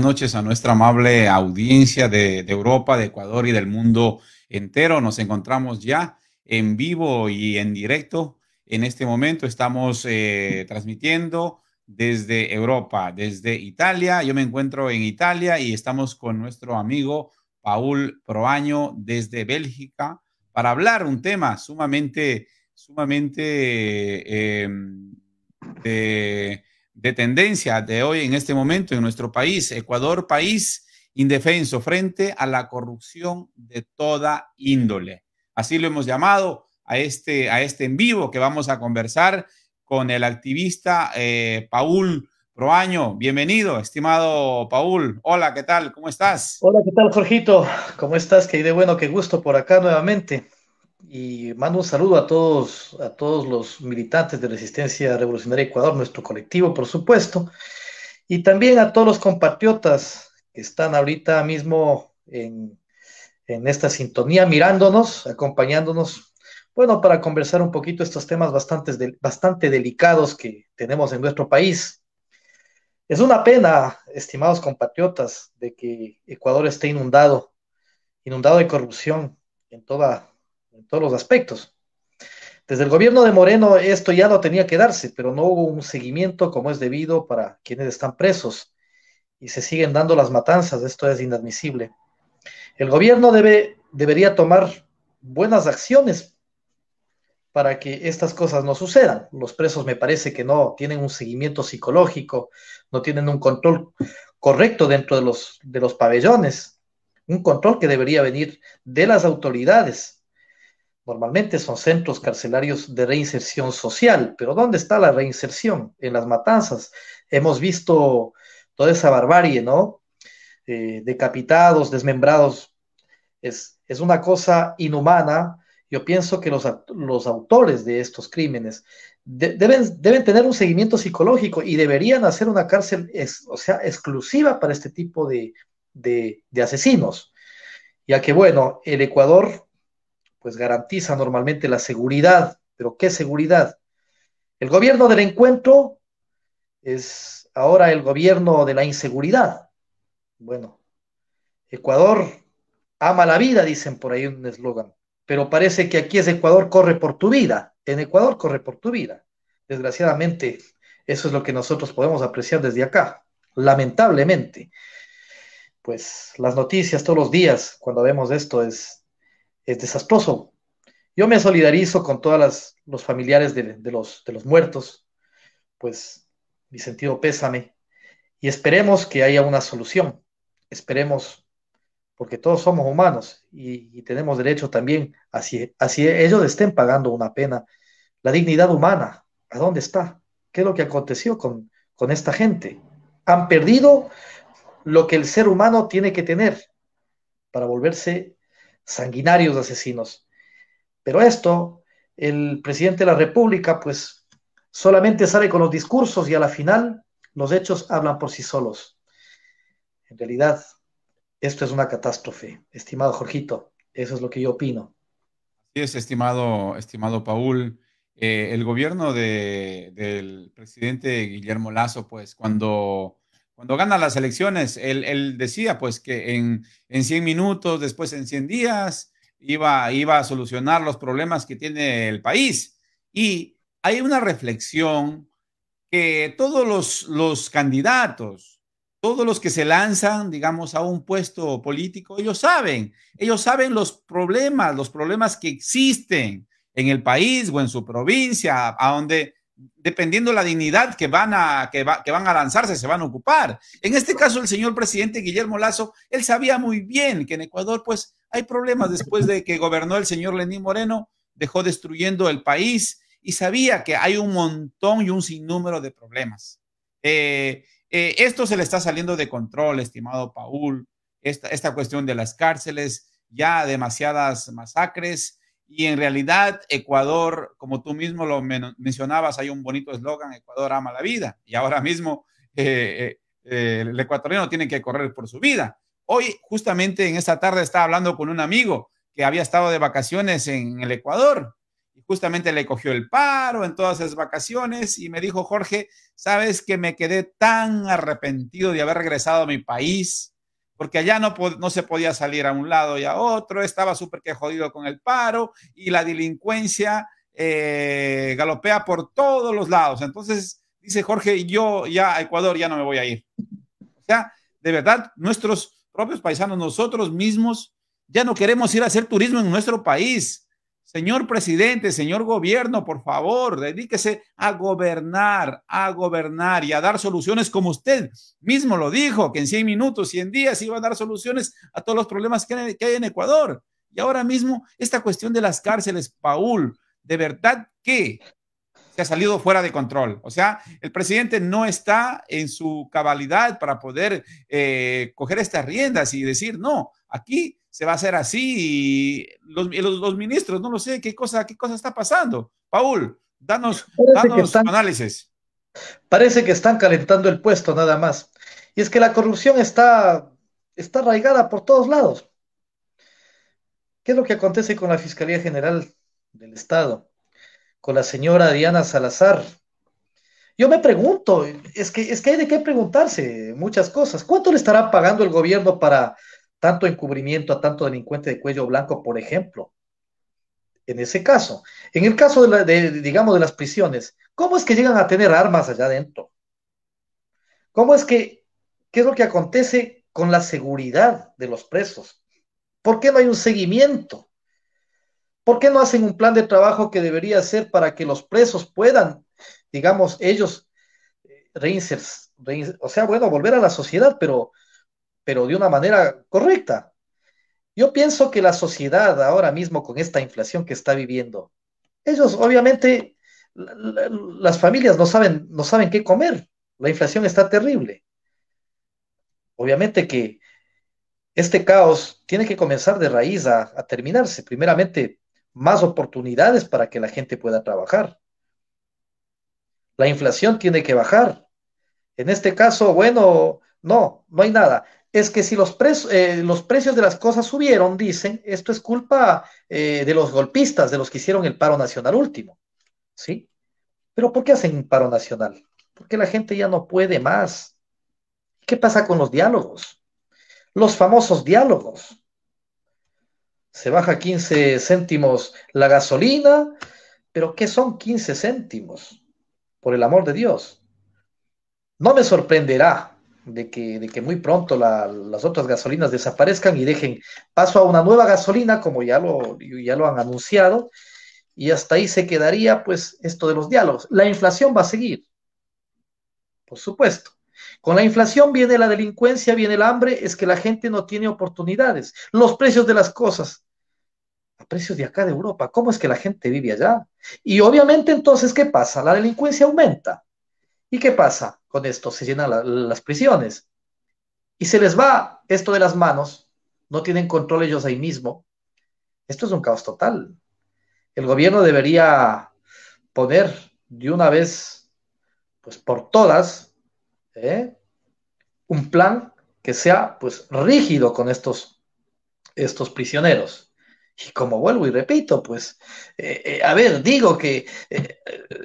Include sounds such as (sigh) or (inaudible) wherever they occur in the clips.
noches a nuestra amable audiencia de, Europa, de Ecuador y del mundo entero. Nos encontramos ya en vivo y en directo. En este momento estamos eh, transmitiendo desde Europa, desde Italia. Yo me encuentro en Italia y estamos con nuestro amigo Paul Proaño desde Bélgica para hablar un tema sumamente, sumamente eh, em, de de tendencia de hoy en este momento en nuestro país, Ecuador, país indefenso frente a la corrupción de toda índole. Así lo hemos llamado a este, a este en vivo que vamos a conversar con el activista eh, Paul Proaño. Bienvenido, estimado Paul. Hola, ¿qué tal? ¿Cómo estás? Hola, ¿qué tal, Jorgito? ¿Cómo estás? Qué de bueno, qué gusto por acá nuevamente y mando un saludo a todos, a todos los militantes de Resistencia Revolucionaria Ecuador, nuestro colectivo, por supuesto, y también a todos los compatriotas que están ahorita mismo en, esta sintonía, mirándonos, acompañándonos, bueno, para conversar un poquito estos temas bastante, bastante delicados que tenemos en nuestro país. Es una pena, estimados compatriotas, de que Ecuador esté inundado, inundado de corrupción en toda todos los aspectos. Desde el gobierno de Moreno esto ya no tenía que darse, pero no hubo un seguimiento como es debido para quienes están presos y se siguen dando las matanzas, esto es inadmisible. El gobierno debe, debería tomar buenas acciones para que estas cosas no sucedan. Los presos me parece que no tienen un seguimiento psicológico, no tienen un control correcto dentro de los, de los pabellones, un control que debería venir de las autoridades Normalmente son centros carcelarios de reinserción social, pero ¿dónde está la reinserción? En las matanzas. Hemos visto toda esa barbarie, ¿no? Eh, decapitados, desmembrados. Es, una cosa inhumana. Yo pienso que los, autores de estos crímenes deben, deben tener un seguimiento psicológico y deberían hacer una cárcel, o sea, exclusiva para este tipo de asesinos. Ya que, bueno, el Ecuador pues garantiza normalmente la seguridad, pero ¿qué seguridad? El gobierno del encuentro es ahora el gobierno de la inseguridad. Bueno, Ecuador ama la vida, dicen por ahí un eslogan, pero parece que aquí es Ecuador corre por tu vida, en Ecuador corre por tu vida. Desgraciadamente, eso es lo que nosotros podemos apreciar desde acá, lamentablemente. Pues las noticias todos los días, cuando vemos esto, es es desastroso. Yo me solidarizo con todos los familiares de, los, de los muertos, pues mi sentido pésame y esperemos que haya una solución. Esperemos, porque todos somos humanos y, tenemos derecho también, así, así ellos estén pagando una pena. La dignidad humana, ¿a dónde está? ¿Qué es lo que aconteció con, con esta gente? Han perdido lo que el ser humano tiene que tener para volverse sanguinarios asesinos. Pero esto, el presidente de la República, pues solamente sale con los discursos y a la final los hechos hablan por sí solos. En realidad, esto es una catástrofe, estimado Jorgito. Eso es lo que yo opino. Así es, estimado, estimado Paul. Eh, el gobierno del presidente Guillermo Lazo, pues cuando cuando gana las elecciones, él, decía pues que en, en, 100 minutos, después en 100 días, iba, iba a solucionar los problemas que tiene el país. Y hay una reflexión que todos los, los candidatos, todos los que se lanzan, digamos, a un puesto político, ellos saben, ellos saben los problemas, los problemas que existen en el país o en su provincia, a donde dependiendo la dignidad que van, a, que, van a lanzarse, se van a ocupar. En este caso, el señor presidente Guillermo Lazo, él sabía muy bien que en Ecuador, pues, hay problemas después de que gobernó el señor Lenín Moreno, dejó destruyendo el país y sabía que hay un montón y un sinnúmero de problemas. Eh, eh, esto se le está saliendo de control, estimado Paul, esta, esta cuestión de las cárceles, ya demasiadas masacres, y en realidad, Ecuador, como tú mismo lo mencionabas, hay un bonito eslogan, Ecuador ama la vida. Y ahora mismo eh, eh, el ecuatoriano tiene que correr por su vida. Hoy, justamente en esta tarde, estaba hablando con un amigo que había estado de vacaciones en el Ecuador. Y justamente le cogió el paro en todas esas vacaciones y me dijo, Jorge, sabes que me quedé tan arrepentido de haber regresado a mi país porque allá no, se podía salir a un lado y a otro, estaba súper que jodido con el paro y la delincuencia eh, galopea por todos los lados. Entonces, dice Jorge, yo ya a Ecuador ya no me voy a ir. O sea, de verdad, nuestros propios paisanos, nosotros mismos, ya no queremos ir a hacer turismo en nuestro país. Señor presidente, señor gobierno, por favor, dedíquese a gobernar, a gobernar y a dar soluciones como usted mismo lo dijo, que en 100 minutos, 100 días iba a dar soluciones a todos los problemas que hay en Ecuador. Y ahora mismo esta cuestión de las cárceles, Paul, de verdad que se ha salido fuera de control. O sea, el presidente no está en su cabalidad para poder eh, coger estas riendas y decir, no, aquí se va a hacer así y los, ministros, no lo sé, qué cosa, qué cosa está pasando. Paul, danos, análisis. Parece que están calentando el puesto nada más. Y es que la corrupción está, está arraigada por todos lados. ¿Qué es lo que acontece con la Fiscalía General del Estado? Con la señora Diana Salazar. Yo me pregunto, es que, es que hay de qué preguntarse muchas cosas. ¿Cuánto le estará pagando el gobierno para tanto encubrimiento a tanto delincuente de cuello blanco, por ejemplo. En ese caso, en el caso de, digamos, de las prisiones, ¿cómo es que llegan a tener armas allá adentro? ¿Cómo es que, qué es lo que acontece con la seguridad de los presos? ¿Por qué no hay un seguimiento? ¿Por qué no hacen un plan de trabajo que debería ser para que los presos puedan, digamos, ellos eh, reinsertar, o sea, bueno, volver a la sociedad, pero pero de una manera correcta. Yo pienso que la sociedad ahora mismo con esta inflación que está viviendo, ellos obviamente, las familias no saben, no saben qué comer, la inflación está terrible. Obviamente que este caos tiene que comenzar de raíz a, terminarse. Primeramente, más oportunidades para que la gente pueda trabajar. La inflación tiene que bajar. En este caso, bueno, no, no hay nada es que si eh, los, precios de las cosas subieron, dicen, esto es culpa eh, de los golpistas, de los que hicieron el paro nacional último. ¿Sí? Pero ¿por qué hacen un paro nacional? Porque la gente ya no puede más. ¿Qué pasa con los diálogos? Los famosos diálogos. Se baja 15 céntimos la gasolina, pero ¿qué son 15 céntimos? Por el amor de Dios. No me sorprenderá de que, de que muy pronto las otras gasolinas desaparezcan y dejen paso a una nueva gasolina, como ya lo, ya lo han anunciado, y hasta ahí se quedaría pues esto de los diálogos. La inflación va a seguir, por supuesto. Con la inflación viene la delincuencia, viene el hambre, es que la gente no tiene oportunidades. Los precios de las cosas, a precios de acá de Europa, ¿cómo es que la gente vive allá? Y obviamente entonces, ¿qué pasa? La delincuencia aumenta. ¿Y qué pasa con esto? Se llenan las prisiones. Y se les va esto de las manos, no tienen control ellos ahí mismo. Esto es un caos total. El gobierno debería poner de una vez, pues por todas, ¿eh? un plan que sea pues rígido con estos, estos prisioneros. Y como vuelvo y repito, pues, eh, eh, a ver, digo que, eh,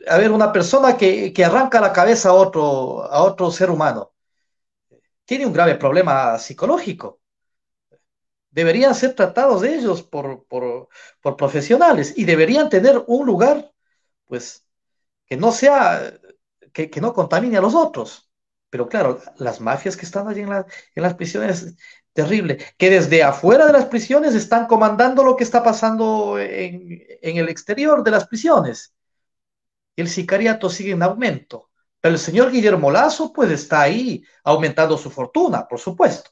a ver, una persona que, arranca la cabeza a otro, a otro ser humano, tiene un grave problema psicológico. Deberían ser tratados de ellos por, profesionales y deberían tener un lugar, pues, que no sea, que, no contamine a los otros. Pero claro, las mafias que están allí en, en las prisiones terrible, que desde afuera de las prisiones están comandando lo que está pasando en, en, el exterior de las prisiones. El sicariato sigue en aumento, pero el señor Guillermo Lazo pues está ahí aumentando su fortuna, por supuesto.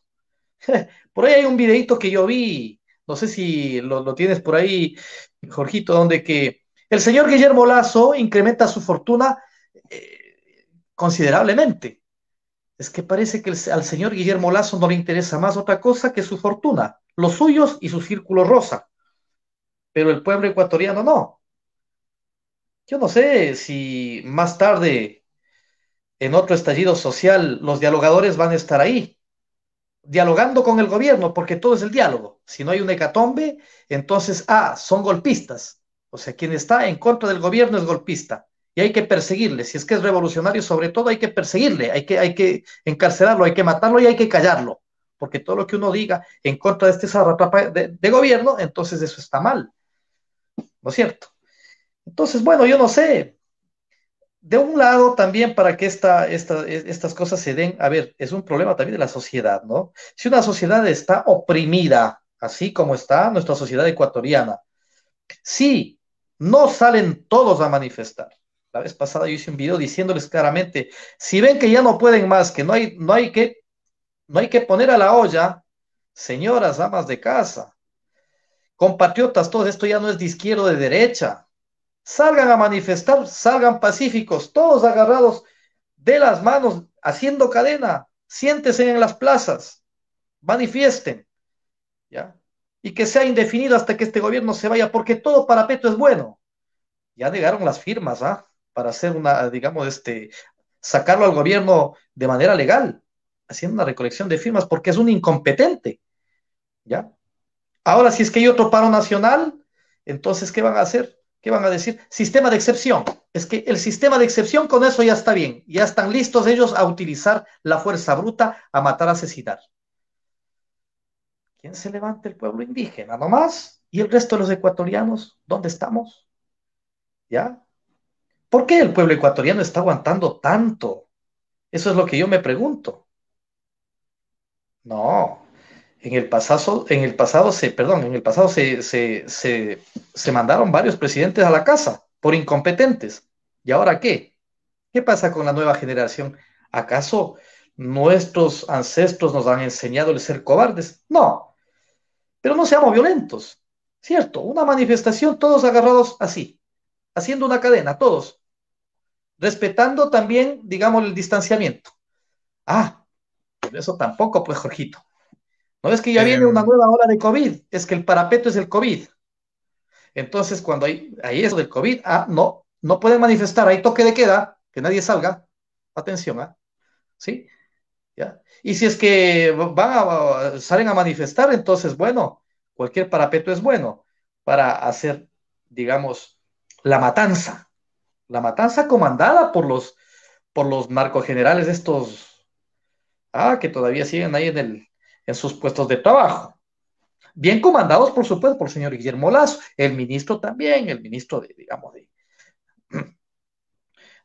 (laughs) Por ahí hay un videito que yo vi, no sé si lo, tienes por ahí, Jorgito, donde que el señor Guillermo Lazo incrementa su fortuna eh, considerablemente es que parece que al señor Guillermo Lazo no le interesa más otra cosa que su fortuna, los suyos y su círculo rosa. Pero el pueblo ecuatoriano no. Yo no sé si más tarde, en otro estallido social, los dialogadores van a estar ahí, dialogando con el gobierno, porque todo es el diálogo. Si no hay un hecatombe, entonces, ah, son golpistas. O sea, quien está en contra del gobierno es golpista y hay que perseguirle. Si es que es revolucionario, sobre todo hay que perseguirle, hay que, hay que encarcelarlo, hay que matarlo y hay que callarlo. Porque todo lo que uno diga en contra de este zarrapa de, gobierno, entonces eso está mal. ¿No es cierto? Entonces, bueno, yo no sé. De un lado, también para que estas cosas se den, a ver, es un problema también de la sociedad, ¿no? Si una sociedad está oprimida, así como está nuestra sociedad ecuatoriana, si no salen todos a manifestar, la vez pasada yo hice un video diciéndoles claramente, si ven que ya no pueden más, que no hay, no hay, que, no hay que poner a la olla, señoras, amas de casa, compatriotas, todo esto ya no es de izquierda o de derecha. Salgan a manifestar, salgan pacíficos, todos agarrados de las manos, haciendo cadena, siéntesen en las plazas, manifiesten, ¿ya? Y que sea indefinido hasta que este gobierno se vaya, porque todo parapeto es bueno. Ya negaron las firmas, ¿ah? para hacer una, digamos, este, sacarlo al gobierno de manera legal, haciendo una recolección de firmas, porque es un incompetente. ¿Ya? Ahora, si es que hay otro paro nacional, entonces, ¿qué van a hacer? ¿Qué van a decir? Sistema de excepción. Es que el sistema de excepción con eso ya está bien. Ya están listos ellos a utilizar la fuerza bruta, a matar, a asesinar. ¿Quién se levanta? El pueblo indígena, nomás. ¿Y el resto de los ecuatorianos? ¿Dónde estamos? ¿Ya? ¿Por qué el pueblo ecuatoriano está aguantando tanto? Eso es lo que yo me pregunto. No, en el pasado, en el pasado se, perdón, en el pasado se, se, se mandaron varios presidentes a la casa por incompetentes. ¿Y ahora qué? ¿Qué pasa con la nueva generación? ¿Acaso nuestros ancestros nos han enseñado a ser cobardes? No. Pero no seamos violentos, ¿cierto? Una manifestación, todos agarrados así, haciendo una cadena, todos respetando también, digamos, el distanciamiento. Ah, pero pues eso tampoco, pues, Jorgito. No es que ya viene una em. nueva ola de COVID, es que el parapeto es el COVID. Entonces, cuando hay, eso del COVID, ah, no, no pueden manifestar, hay toque de queda, que nadie salga. Atención, ¿ah? ¿Sí? ¿Ya? Y si es que van a, salen a manifestar, entonces, bueno, cualquier parapeto es bueno para hacer, digamos, la matanza, la matanza comandada por los, por los estos, ah, que todavía siguen ahí en, sus puestos de trabajo. Bien comandados, por supuesto, por el señor Guillermo Lazo, el ministro también, el ministro de, digamos,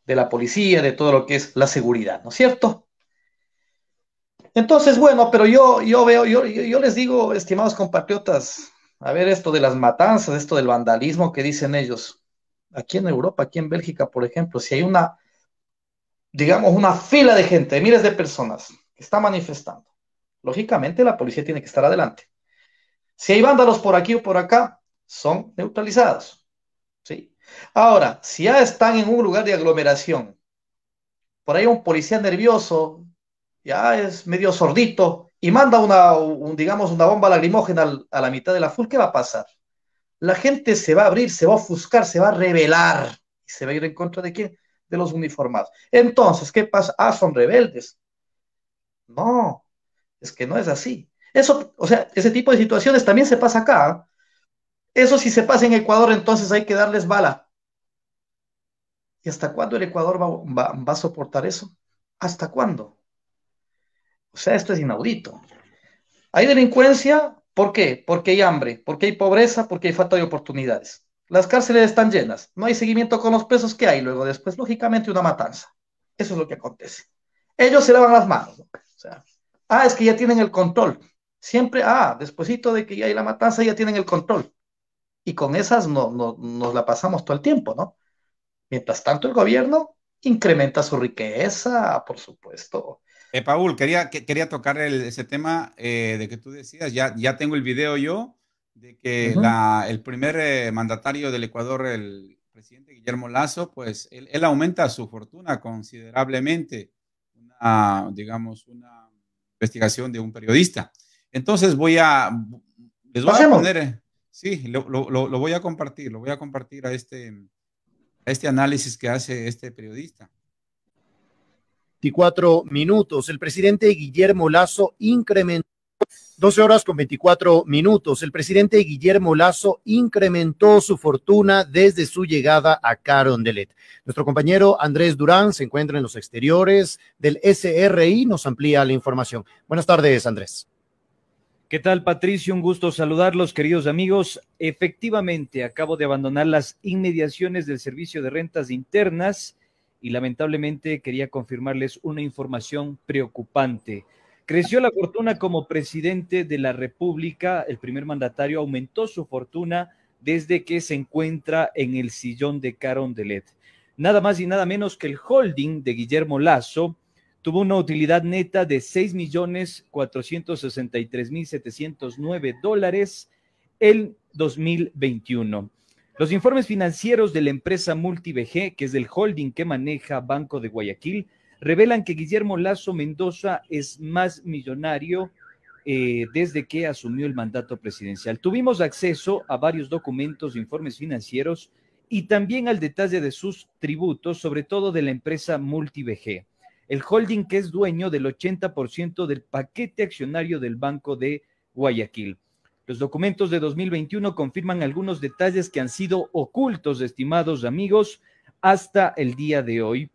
de, la policía, de todo lo que es la seguridad, ¿no es cierto? Entonces, bueno, pero yo, yo veo, yo, yo les digo, estimados compatriotas, a ver esto de las matanzas, esto del vandalismo que dicen ellos aquí en Europa, aquí en Bélgica, por ejemplo, si hay una, digamos, una fila de gente, de miles de personas que está manifestando, lógicamente la policía tiene que estar adelante. Si hay vándalos por aquí o por acá, son neutralizados. ¿sí? Ahora, si ya están en un lugar de aglomeración, por ahí un policía nervioso, ya es medio sordito, y manda una, digamos, una bomba lacrimógena a la mitad de la full, ¿qué va a pasar? la gente se va a abrir, se va a ofuscar, se va a rebelar y se va a ir en contra de quién? De los uniformados. Entonces, ¿qué pasa? Ah, son rebeldes. No, es que no es así. Eso, o sea, ese tipo de situaciones también se pasa acá. ¿ah? Eso si se pasa en Ecuador, entonces hay que darles bala. ¿Y hasta cuándo el Ecuador va, va a soportar eso? ¿Hasta cuándo? O sea, esto es inaudito. Hay delincuencia, ¿Por qué? Porque hay hambre, porque hay pobreza, porque hay falta de oportunidades. Las cárceles están llenas, no hay seguimiento con los presos que hay luego después, lógicamente una matanza. Eso es lo que acontece. Ellos se lavan las manos. O sea, ah, es que ya tienen el control. Siempre, ah, despuesito de que ya hay la matanza, ya tienen el control. Y con esas no, nos la pasamos todo el tiempo, ¿no? Mientras tanto, el gobierno incrementa su riqueza, por supuesto, eh, Paul, quería, quería tocar ese tema eh, de que tú decías, ya, ya tengo el video yo, de que el primer eh, mandatario del Ecuador, el presidente Guillermo Lazo, pues él, aumenta su fortuna considerablemente, digamos, una investigación de un periodista. Entonces voy a, les voy a poner, eh, sí, lo, voy a compartir, lo voy a compartir a este, a este análisis que hace este periodista. 24 minutos. El presidente Guillermo Lazo incrementó 12 horas con 24 minutos. El presidente Guillermo Lazo incrementó su fortuna desde su llegada a Carondelet. Nuestro compañero Andrés Durán se encuentra en los exteriores del SRI. Nos amplía la información. Buenas tardes, Andrés. ¿Qué tal, Patricio? Un gusto saludarlos, queridos amigos. Efectivamente, acabo de abandonar las inmediaciones del Servicio de Rentas Internas y lamentablemente quería confirmarles una información preocupante. Creció la fortuna como presidente de la República, el primer mandatario aumentó su fortuna desde que se encuentra en el sillón de Carondelet. Nada más y nada menos que el holding de Guillermo Lazo tuvo una utilidad neta de 6.463.709 dólares el 2021. Los informes financieros de la empresa MultiBG, que es el holding que maneja Banco de Guayaquil, revelan que Guillermo Lazo Mendoza es más millonario eh, desde que asumió el mandato presidencial. Tuvimos acceso a varios documentos, informes financieros y también al detalle de sus tributos, sobre todo de la empresa MultiBG, el holding que es dueño del 80% del paquete accionario del Banco de Guayaquil. Los documentos de 2021 confirman algunos detalles que han sido ocultos, estimados amigos, hasta el día de hoy.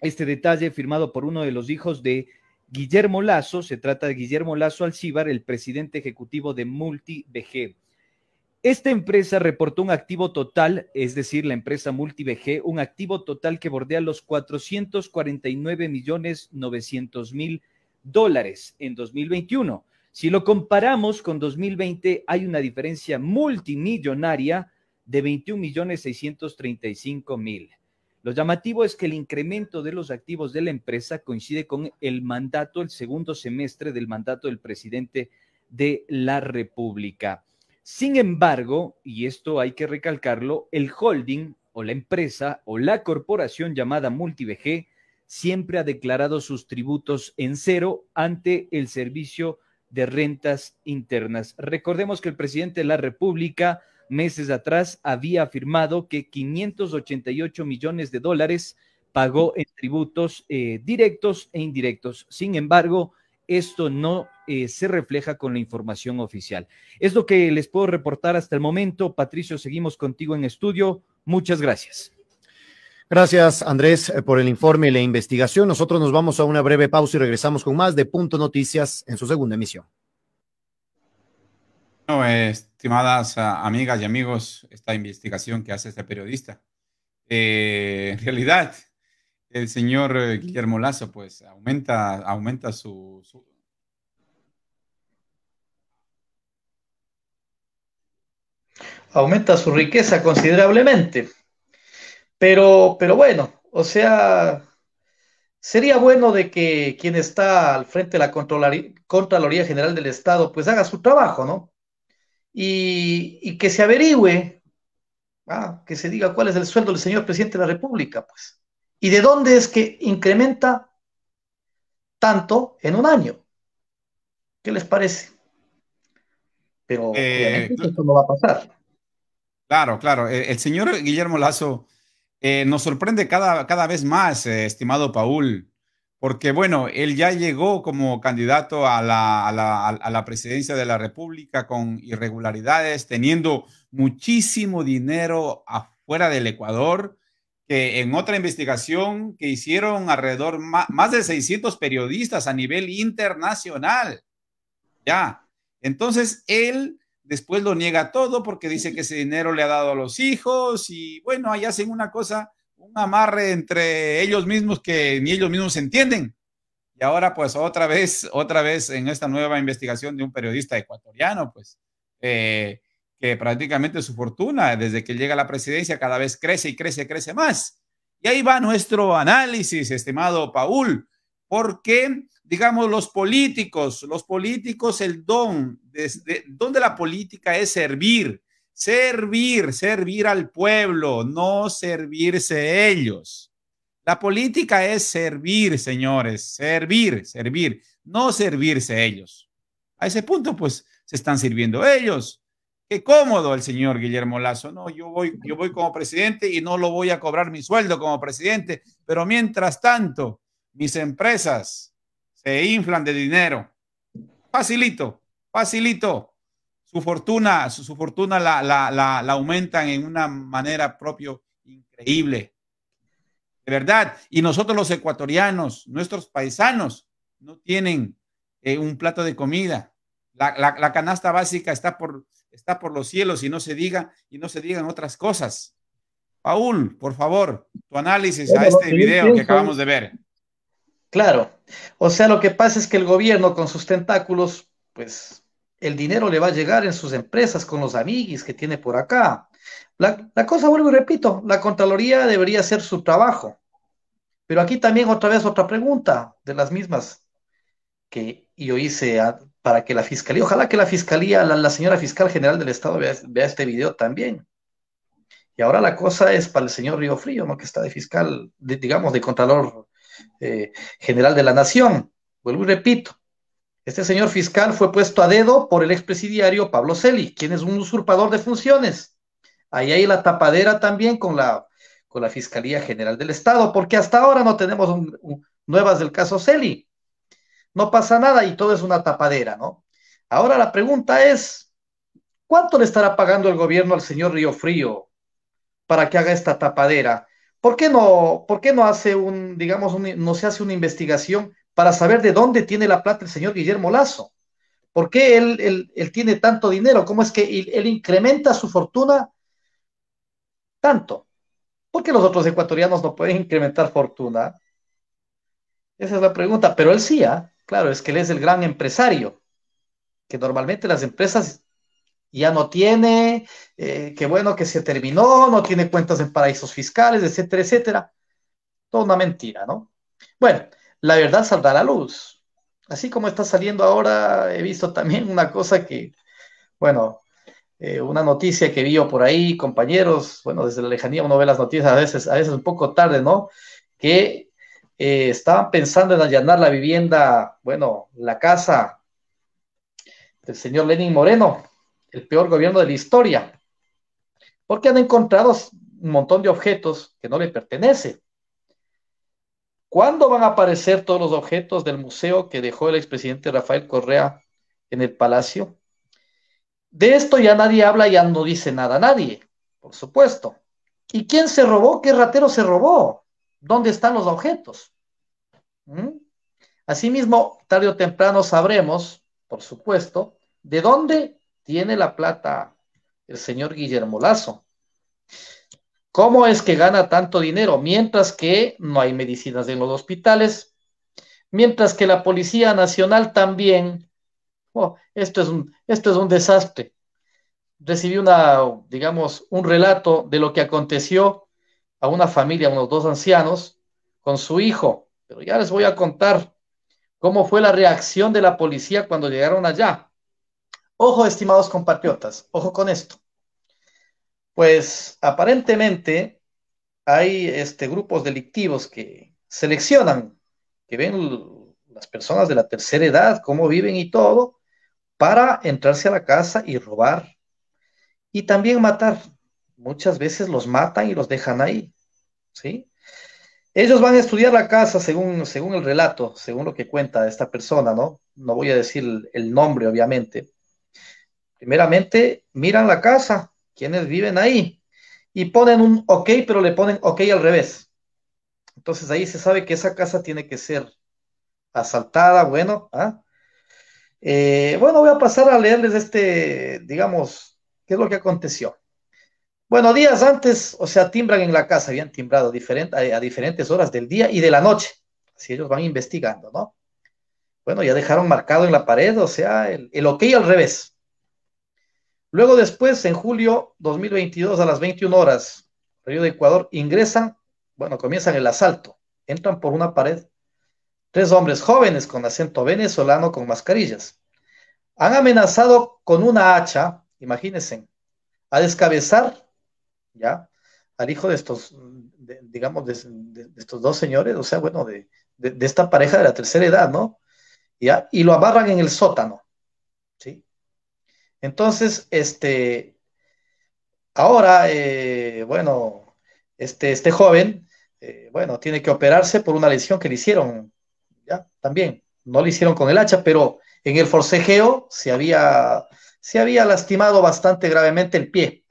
Este detalle firmado por uno de los hijos de Guillermo Lazo, se trata de Guillermo Lazo Alcíbar, el presidente ejecutivo de MultiBG. Esta empresa reportó un activo total, es decir, la empresa MultiBG, un activo total que bordea los 449 millones 900 mil dólares en 2021 si lo comparamos con 2020, hay una diferencia multimillonaria de 21.635.000. Lo llamativo es que el incremento de los activos de la empresa coincide con el mandato, el segundo semestre del mandato del presidente de la República. Sin embargo, y esto hay que recalcarlo, el holding o la empresa o la corporación llamada multiveg siempre ha declarado sus tributos en cero ante el servicio de rentas internas. Recordemos que el presidente de la República meses atrás había afirmado que 588 millones de dólares pagó en tributos eh, directos e indirectos. Sin embargo, esto no eh, se refleja con la información oficial. Es lo que les puedo reportar hasta el momento. Patricio, seguimos contigo en estudio. Muchas gracias. Gracias, Andrés, eh, por el informe y la investigación. Nosotros nos vamos a una breve pausa y regresamos con más de Punto Noticias en su segunda emisión. Bueno, estimadas ah, amigas y amigos, esta investigación que hace este periodista, eh, en realidad, el señor eh, Guillermo Lazo, pues, aumenta, aumenta su aumenta su riqueza considerablemente. Pero, pero bueno, o sea, sería bueno de que quien está al frente de la Contraloría, General del Estado, pues haga su trabajo, ¿no? Y, que se averigüe, ah, que se diga cuál es el sueldo del señor presidente de la República, pues. ¿Y de dónde es que incrementa tanto en un año? ¿Qué les parece? Pero eh, esto no va a pasar. Claro, claro. el señor Guillermo Lazo eh, nos sorprende cada, cada vez más, eh, estimado Paul, porque bueno, él ya llegó como candidato a la, presidencia de la República con irregularidades, teniendo muchísimo dinero afuera del Ecuador, que en otra investigación que hicieron alrededor más, más de 600 periodistas a nivel internacional. Ya, entonces él después lo niega todo porque dice que ese dinero le ha dado a los hijos y bueno, ahí hacen una cosa, un amarre entre ellos mismos que ni ellos mismos entienden. Y ahora pues otra vez, otra vez en esta nueva investigación de un periodista ecuatoriano, pues, eh, que prácticamente su fortuna desde que llega a la presidencia cada vez crece y crece, crece más. Y ahí va nuestro análisis, estimado Paul, porque digamos, los políticos, los políticos, el don, desde, donde la política es servir, servir, servir al pueblo, no servirse ellos. La política es servir, señores, servir, servir, no servirse ellos. A ese punto, pues, se están sirviendo ellos. Qué cómodo el señor Guillermo Lazo. No, yo voy, yo voy como presidente y no lo voy a cobrar mi sueldo como presidente, pero mientras tanto, mis empresas, inflan de dinero. Facilito, facilito. Su fortuna, su, fortuna la, aumentan en una manera propio increíble. De verdad. Y nosotros los ecuatorianos, nuestros paisanos, no tienen eh, un plato de comida. La, canasta básica está por, está por los cielos y no se diga y no se digan otras cosas. Paul, por favor, tu análisis a este video que acabamos de ver. Claro. O sea, lo que pasa es que el gobierno con sus tentáculos, pues el dinero le va a llegar en sus empresas con los amiguis que tiene por acá. La, cosa, vuelvo y repito, la Contraloría debería hacer su trabajo. Pero aquí también otra vez otra pregunta de las mismas que yo hice para que la Fiscalía, ojalá que la Fiscalía, la, señora fiscal general del Estado vea, este video también. Y ahora la cosa es para el señor Río Frío, que está de fiscal, digamos, de Contralor eh, general de la Nación. Vuelvo y repito, este señor fiscal fue puesto a dedo por el expresidiario Pablo Celi, quien es un usurpador de funciones. Ahí hay la tapadera también con la, con la Fiscalía General del Estado, porque hasta ahora no tenemos nuevas del caso Celi. No pasa nada y todo es una tapadera, ¿no? Ahora la pregunta es, ¿cuánto le estará pagando el gobierno al señor Río Frío para que haga esta tapadera? ¿Por qué no, por no hace un, digamos, no se hace una investigación para saber de dónde tiene la plata el señor Guillermo Lazo? ¿Por qué él, él, tiene tanto dinero? ¿Cómo es que él, incrementa su fortuna tanto? ¿Por qué los otros ecuatorianos no pueden incrementar fortuna? Esa es la pregunta, pero él sí, ¿ah? claro, es que él es el gran empresario, que normalmente las empresas ya no tiene, eh, qué bueno que se terminó, no tiene cuentas en paraísos fiscales, etcétera, etcétera. Toda una mentira, ¿no? Bueno, la verdad saldrá a la luz. Así como está saliendo ahora, he visto también una cosa que, bueno, eh, una noticia que vio por ahí, compañeros, bueno, desde la lejanía uno ve las noticias a veces, a veces un poco tarde, ¿no? Que eh, estaban pensando en allanar la vivienda, bueno, la casa del señor Lenin Moreno, el peor gobierno de la historia, porque han encontrado un montón de objetos que no le pertenecen. ¿Cuándo van a aparecer todos los objetos del museo que dejó el expresidente Rafael Correa en el palacio? De esto ya nadie habla, ya no dice nada nadie, por supuesto. ¿Y quién se robó? ¿Qué ratero se robó? ¿Dónde están los objetos? ¿Mm? Asimismo, tarde o temprano sabremos, por supuesto, de dónde tiene la plata el señor Guillermo Lazo. ¿Cómo es que gana tanto dinero? Mientras que no hay medicinas en los hospitales, mientras que la Policía Nacional también, oh, esto, es un, esto es un desastre. Recibí una, digamos, un relato de lo que aconteció a una familia, unos dos ancianos, con su hijo. Pero ya les voy a contar cómo fue la reacción de la policía cuando llegaron allá. Ojo, estimados compatriotas, ojo con esto. Pues aparentemente hay este, grupos delictivos que seleccionan, que ven las personas de la tercera edad, cómo viven y todo, para entrarse a la casa y robar. Y también matar. Muchas veces los matan y los dejan ahí. ¿Sí? Ellos van a estudiar la casa según, según el relato, según lo que cuenta esta persona, ¿no? No voy a decir el nombre, obviamente primeramente miran la casa, quienes viven ahí, y ponen un ok, pero le ponen ok al revés. Entonces ahí se sabe que esa casa tiene que ser asaltada, bueno. ¿ah? Eh, bueno, voy a pasar a leerles este, digamos, qué es lo que aconteció. Bueno, días antes, o sea, timbran en la casa, habían timbrado diferente, a, diferentes horas del día y de la noche. Así ellos van investigando, ¿no? Bueno, ya dejaron marcado en la pared, o sea, el ok al revés. Luego después, en julio 2022, a las 21 horas, Río de Ecuador, ingresan, bueno, comienzan el asalto. Entran por una pared. Tres hombres jóvenes con acento venezolano con mascarillas. Han amenazado con una hacha, imagínense, a descabezar, ¿ya? Al hijo de estos, digamos, de, estos dos señores, o sea, bueno, de, esta pareja de la tercera edad, ¿no? ¿Ya? Y lo amarran en el sótano. Entonces, este, ahora, eh, bueno, este, este joven, eh, bueno, tiene que operarse por una lesión que le hicieron, ya, también, no le hicieron con el hacha, pero en el forcejeo se había, se había lastimado bastante gravemente el pie.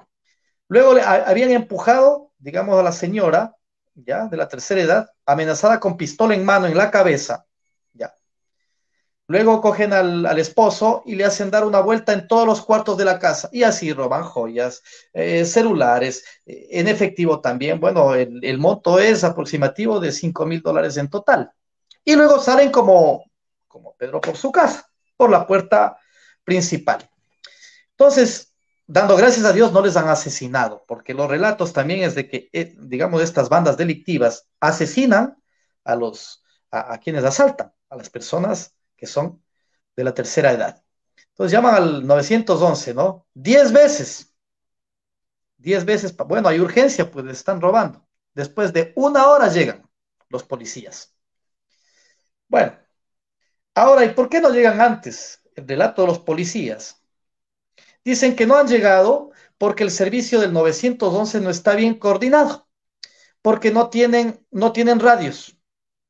Luego le, habían empujado, digamos, a la señora, ya, de la tercera edad, amenazada con pistola en mano en la cabeza, Luego cogen al, esposo y le hacen dar una vuelta en todos los cuartos de la casa. Y así roban joyas, eh, celulares, eh, en efectivo también. Bueno, el, monto es aproximativo de 5 mil dólares en total. Y luego salen como, como Pedro por su casa, por la puerta principal. Entonces, dando gracias a Dios, no les han asesinado, porque los relatos también es de que, eh, digamos, estas bandas delictivas asesinan a los a quienes asaltan, a las personas que son de la tercera edad. Entonces llaman al 911, ¿no? Diez veces. Diez veces. Bueno, hay urgencia, pues están robando. Después de una hora llegan los policías. Bueno, ahora, ¿y por qué no llegan antes? El relato de los policías. Dicen que no han llegado porque el servicio del 911 no está bien coordinado, porque no tienen, no tienen radios,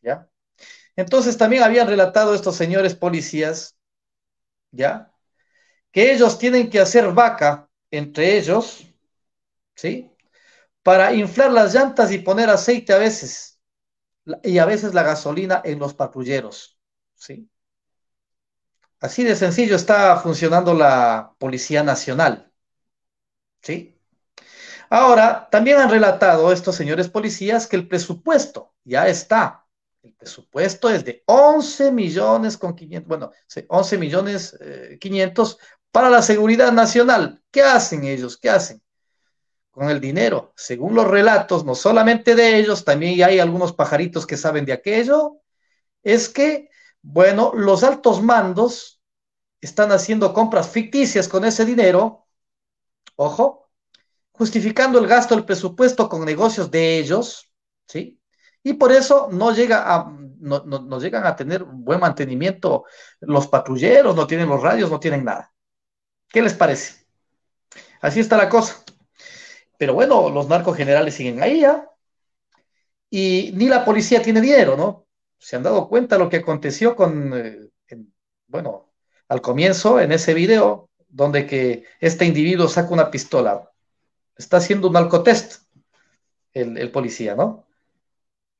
¿ya? Entonces también habían relatado estos señores policías, ¿ya? Que ellos tienen que hacer vaca entre ellos, ¿sí? Para inflar las llantas y poner aceite a veces, y a veces la gasolina en los patrulleros, ¿sí? Así de sencillo está funcionando la Policía Nacional, ¿sí? Ahora, también han relatado estos señores policías que el presupuesto ya está el presupuesto es de 11 millones con 500, bueno, 11 millones 500 eh, para la seguridad nacional. ¿Qué hacen ellos? ¿Qué hacen? Con el dinero, según los relatos, no solamente de ellos, también hay algunos pajaritos que saben de aquello, es que, bueno, los altos mandos están haciendo compras ficticias con ese dinero, ojo, justificando el gasto del presupuesto con negocios de ellos, ¿sí? y por eso no llega a no, llegan a tener buen mantenimiento los patrulleros, no tienen los radios, no tienen nada. ¿Qué les parece? Así está la cosa. Pero bueno, los narcos generales siguen ahí ya. ¿ah? Y ni la policía tiene dinero, ¿no? Se han dado cuenta lo que aconteció con, eh, bueno, al comienzo en ese video, donde que este individuo saca una pistola. Está haciendo un narcotest el policía, ¿no?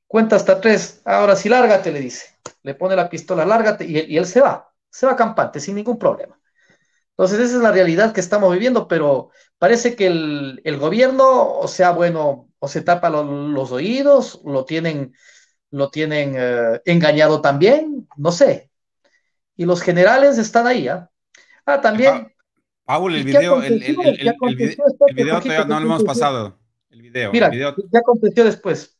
cuenta hasta tres, ahora sí, lárgate, le dice. Le pone la pistola, lárgate, y él, se va, se va campante, sin ningún problema. Entonces, esa es la realidad que estamos viviendo, pero parece que el, gobierno, o sea, bueno, o se tapa los oídos, lo tienen, lo tienen eh, engañado también, no sé. Y los generales están ahí, ¿ah? Ah, también. Paul, el video, el, video, no lo hemos pasado. El video. Mira, el video. aconteció después?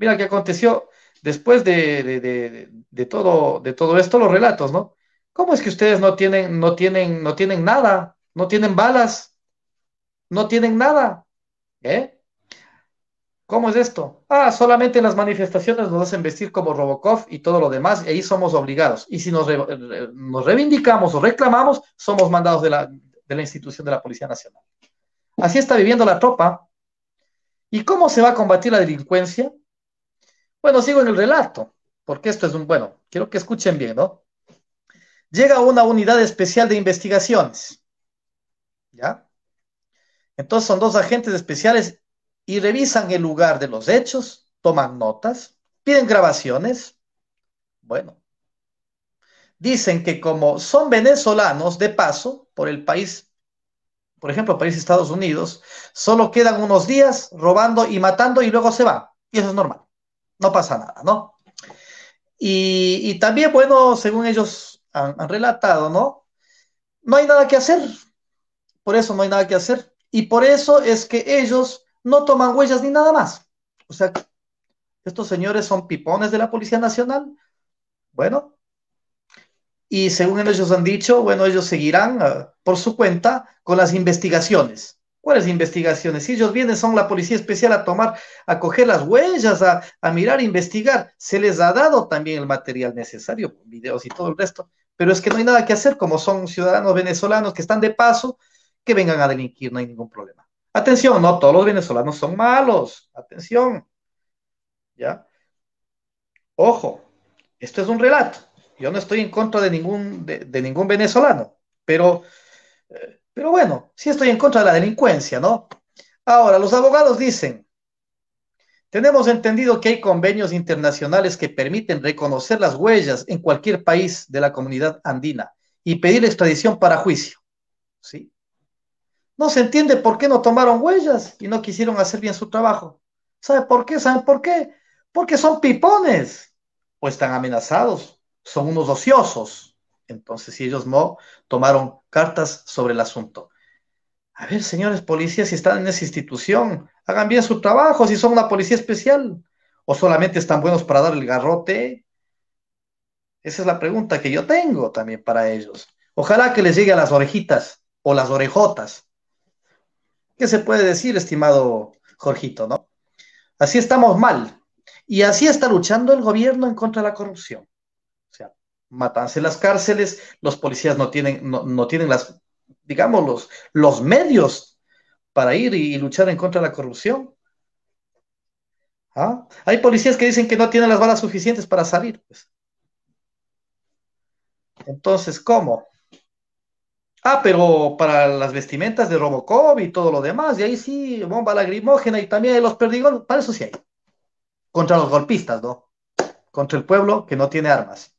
Mira qué aconteció después de, todo, de todo esto, los relatos, ¿no? ¿Cómo es que ustedes no tienen, no tienen, no tienen nada? No tienen balas, no tienen nada. ¿Eh? ¿Cómo es esto? Ah, solamente las manifestaciones nos hacen vestir como Robocop y todo lo demás, y ahí somos obligados. Y si nos, reivindicamos o reclamamos, somos mandados de la, de la institución de la Policía Nacional. Así está viviendo la tropa. ¿Y cómo se va a combatir la delincuencia? Bueno, sigo en el relato, porque esto es un, bueno, quiero que escuchen bien, ¿no? Llega una unidad especial de investigaciones, ¿ya? Entonces son dos agentes especiales y revisan el lugar de los hechos, toman notas, piden grabaciones, bueno. Dicen que como son venezolanos de paso por el país, por ejemplo, país Estados Unidos, solo quedan unos días robando y matando y luego se va, Y eso es normal no pasa nada, ¿no? Y, también, bueno, según ellos han, relatado, ¿no? No hay nada que hacer. Por eso no hay nada que hacer. Y por eso es que ellos no toman huellas ni nada más. O sea, estos señores son pipones de la Policía Nacional. Bueno. Y según ellos han dicho, bueno, ellos seguirán ah, por su cuenta con las investigaciones. ¿Cuáles investigaciones? Si ellos vienen, son la policía especial a tomar, a coger las huellas, a, mirar, a investigar. Se les ha dado también el material necesario, videos y todo el resto. Pero es que no hay nada que hacer, como son ciudadanos venezolanos que están de paso, que vengan a delinquir, no hay ningún problema. Atención, no todos los venezolanos son malos. Atención. ¿Ya? Ojo, esto es un relato. Yo no estoy en contra de ningún, de, ningún venezolano, pero eh, pero bueno, sí estoy en contra de la delincuencia, ¿no? Ahora, los abogados dicen, tenemos entendido que hay convenios internacionales que permiten reconocer las huellas en cualquier país de la comunidad andina y pedir extradición para juicio. ¿Sí? No se entiende por qué no tomaron huellas y no quisieron hacer bien su trabajo. ¿Sabe por qué? ¿Saben por qué? Porque son pipones o están amenazados, son unos ociosos. Entonces, si ellos no tomaron cartas sobre el asunto. A ver, señores policías, si están en esa institución, hagan bien su trabajo, si son una policía especial, o solamente están buenos para dar el garrote. Esa es la pregunta que yo tengo también para ellos. Ojalá que les llegue a las orejitas o las orejotas. ¿Qué se puede decir, estimado Jorgito, no? Así estamos mal. Y así está luchando el gobierno en contra de la corrupción matanse las cárceles, los policías no tienen, no, tienen las, digamos, los, medios para ir y, luchar en contra de la corrupción. ¿Ah? Hay policías que dicen que no tienen las balas suficientes para salir. Pues. Entonces, ¿cómo? Ah, pero para las vestimentas de Robocop y todo lo demás, y ahí sí, bomba lagrimógena y también los perdigones, para eso sí hay. Contra los golpistas, ¿no? Contra el pueblo que no tiene armas.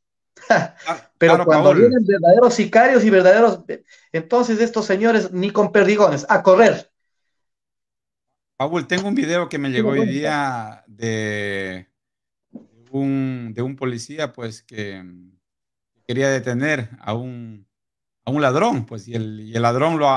Ah, (laughs) Pero cuando vienen verdaderos sicarios y verdaderos. Entonces, estos señores ni con perdigones, a correr. Paul, tengo un video que me llegó hoy día de un, de un policía, pues, que quería detener a un, ladrón, pues, y el, ladrón lo,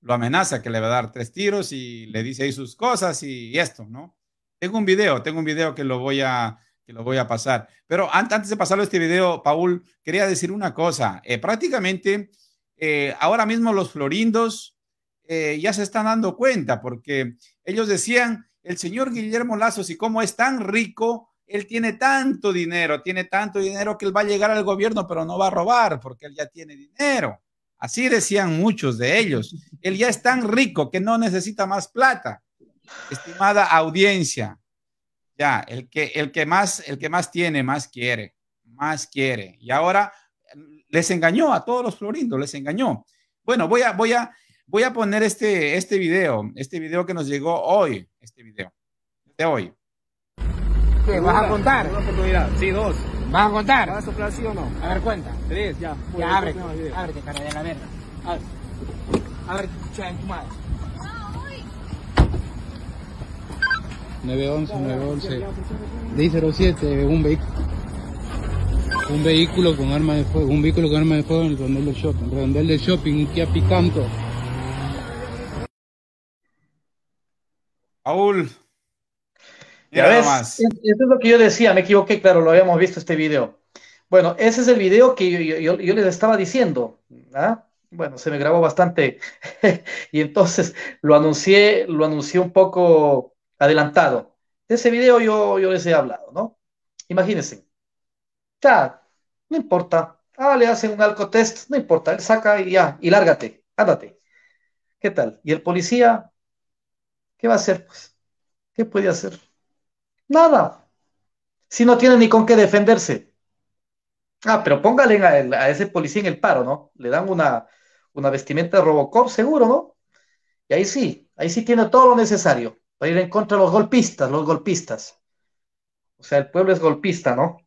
lo amenaza, que le va a dar tres tiros y le dice ahí sus cosas y esto, ¿no? Tengo un video, tengo un video que lo voy a, que lo voy a pasar. Pero antes de pasarlo este video, Paul, quería decir una cosa. Eh, prácticamente eh, ahora mismo los florindos eh, ya se están dando cuenta porque ellos decían, el señor Guillermo Lazo, si como es tan rico, él tiene tanto dinero, tiene tanto dinero que él va a llegar al gobierno, pero no va a robar porque él ya tiene dinero. Así decían muchos de ellos. Él ya es tan rico que no necesita más plata. Estimada audiencia, ya, el que, el que, más, el que más tiene, más quiere, más quiere. Y ahora mm, les engañó a todos los florindos, les engañó. Bueno, voy a, voy a, voy a poner este, este video, este video que nos llegó hoy, este video de hoy. ¿Qué, vas a contar? Una oportunidad, sí, dos. ¿Vas a contar? ¿Vas a soplar sí o no? A ver, cuenta. Tres, ya. Abre abre ábrete, cara de la verga. A ver, tu madre. 911-911 D07 un vehículo un vehículo con arma de fuego, un vehículo con arma de fuego en el Rondel de shopping, Rondel de shopping, Kia Picanto. Paul. Ya ves, eso es lo que yo decía, me equivoqué, claro, lo habíamos visto este video. Bueno, ese es el video que yo, les estaba diciendo. ¿ah? Bueno, se me grabó bastante (laughs) y entonces lo anuncié, lo anuncié un poco adelantado. De ese video yo, yo les he hablado, ¿no? Imagínense. Ya, no importa. Ah, le hacen un test no importa. Él saca y ya, y lárgate, ándate. ¿Qué tal? Y el policía, ¿qué va a hacer? Pues? ¿Qué puede hacer? Nada. Si no tiene ni con qué defenderse. Ah, pero póngale a, ese policía en el paro, ¿no? Le dan una, una vestimenta de Robocop, seguro, ¿no? Y ahí sí, ahí sí tiene todo lo necesario a ir en contra de los golpistas, los golpistas. O sea, el pueblo es golpista, ¿no?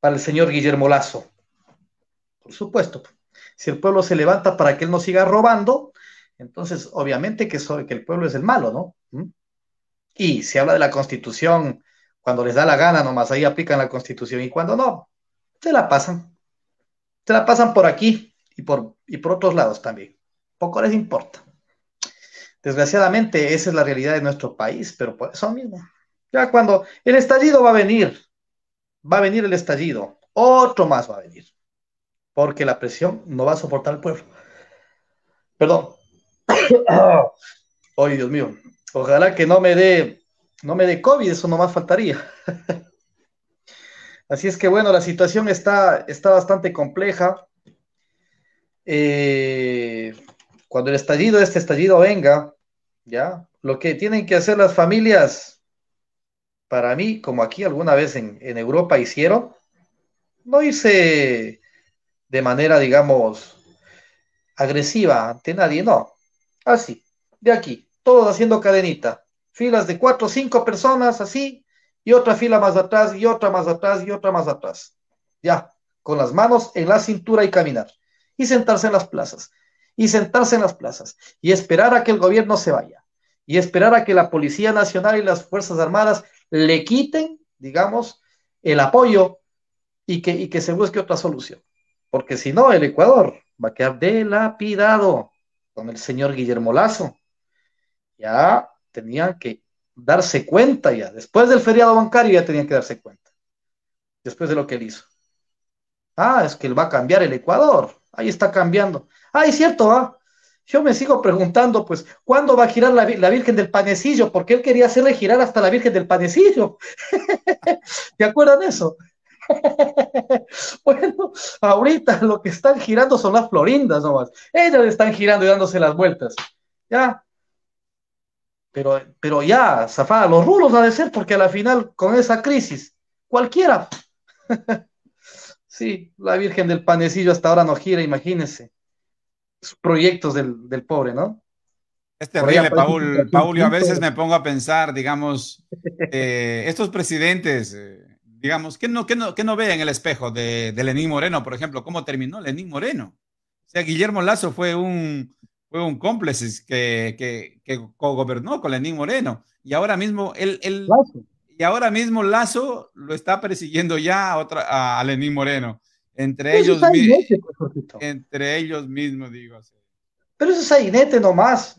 Para el señor Guillermo Lazo. Por supuesto. Si el pueblo se levanta para que él no siga robando, entonces obviamente que, que el pueblo es el malo, ¿no? ¿Mm? Y se habla de la constitución cuando les da la gana, nomás ahí aplican la constitución y cuando no, se la pasan. Se la pasan por aquí y por, y por otros lados también. Poco les importa. Desgraciadamente, esa es la realidad de nuestro país, pero por eso mismo. Ya cuando el estallido va a venir, va a venir el estallido, otro más va a venir, porque la presión no va a soportar el pueblo. Perdón. (coughs) Ay, Dios mío. Ojalá que no me dé, no me dé COVID, eso nomás faltaría. (laughs) Así es que bueno, la situación está, está bastante compleja. Eh, cuando el estallido, este estallido venga, ¿ya? Lo que tienen que hacer las familias, para mí, como aquí alguna vez en, Europa hicieron, no hice de manera, digamos, agresiva ante nadie, no. Así, de aquí, todos haciendo cadenita, filas de cuatro o cinco personas, así, y otra fila más atrás, y otra más atrás, y otra más atrás. Ya, con las manos en la cintura y caminar. Y sentarse en las plazas y sentarse en las plazas y esperar a que el gobierno se vaya y esperar a que la Policía Nacional y las Fuerzas Armadas le quiten, digamos, el apoyo y que, y que se busque otra solución. Porque si no, el Ecuador va a quedar delapidado con el señor Guillermo Lazo. Ya tenían que darse cuenta ya. Después del feriado bancario ya tenían que darse cuenta. Después de lo que él hizo. Ah, es que él va a cambiar el Ecuador ahí está cambiando. Ah, es cierto, ¿ah? Yo me sigo preguntando, pues, ¿cuándo va a girar la, Virgen del Panecillo? Porque él quería hacerle girar hasta la Virgen del Panecillo. (laughs) ¿Te acuerdan eso? (laughs) bueno, ahorita lo que están girando son las florindas nomás. Ellas están girando y dándose las vueltas. Ya. Pero, pero ya, zafada, los rulos ha de ser, porque a la final, con esa crisis, cualquiera (laughs) Sí, la Virgen del Panecillo hasta ahora no gira, imagínense. Proyectos del, pobre, ¿no? Es terrible, Paul. a veces me pongo a pensar, digamos, eh, estos presidentes, eh, digamos, ¿qué no, qué no, ve en el espejo de, Lenín Moreno, por ejemplo? ¿Cómo terminó Lenín Moreno? O sea, Guillermo Lazo fue un, un cómplice que, gobernó con Lenín Moreno y ahora mismo él, él, y ahora mismo Lazo lo está persiguiendo ya a, otra, a Lenín Moreno. Entre ellos, mismos. Pues, entre ellos mismos, digo. Así. Pero es un sainete nomás.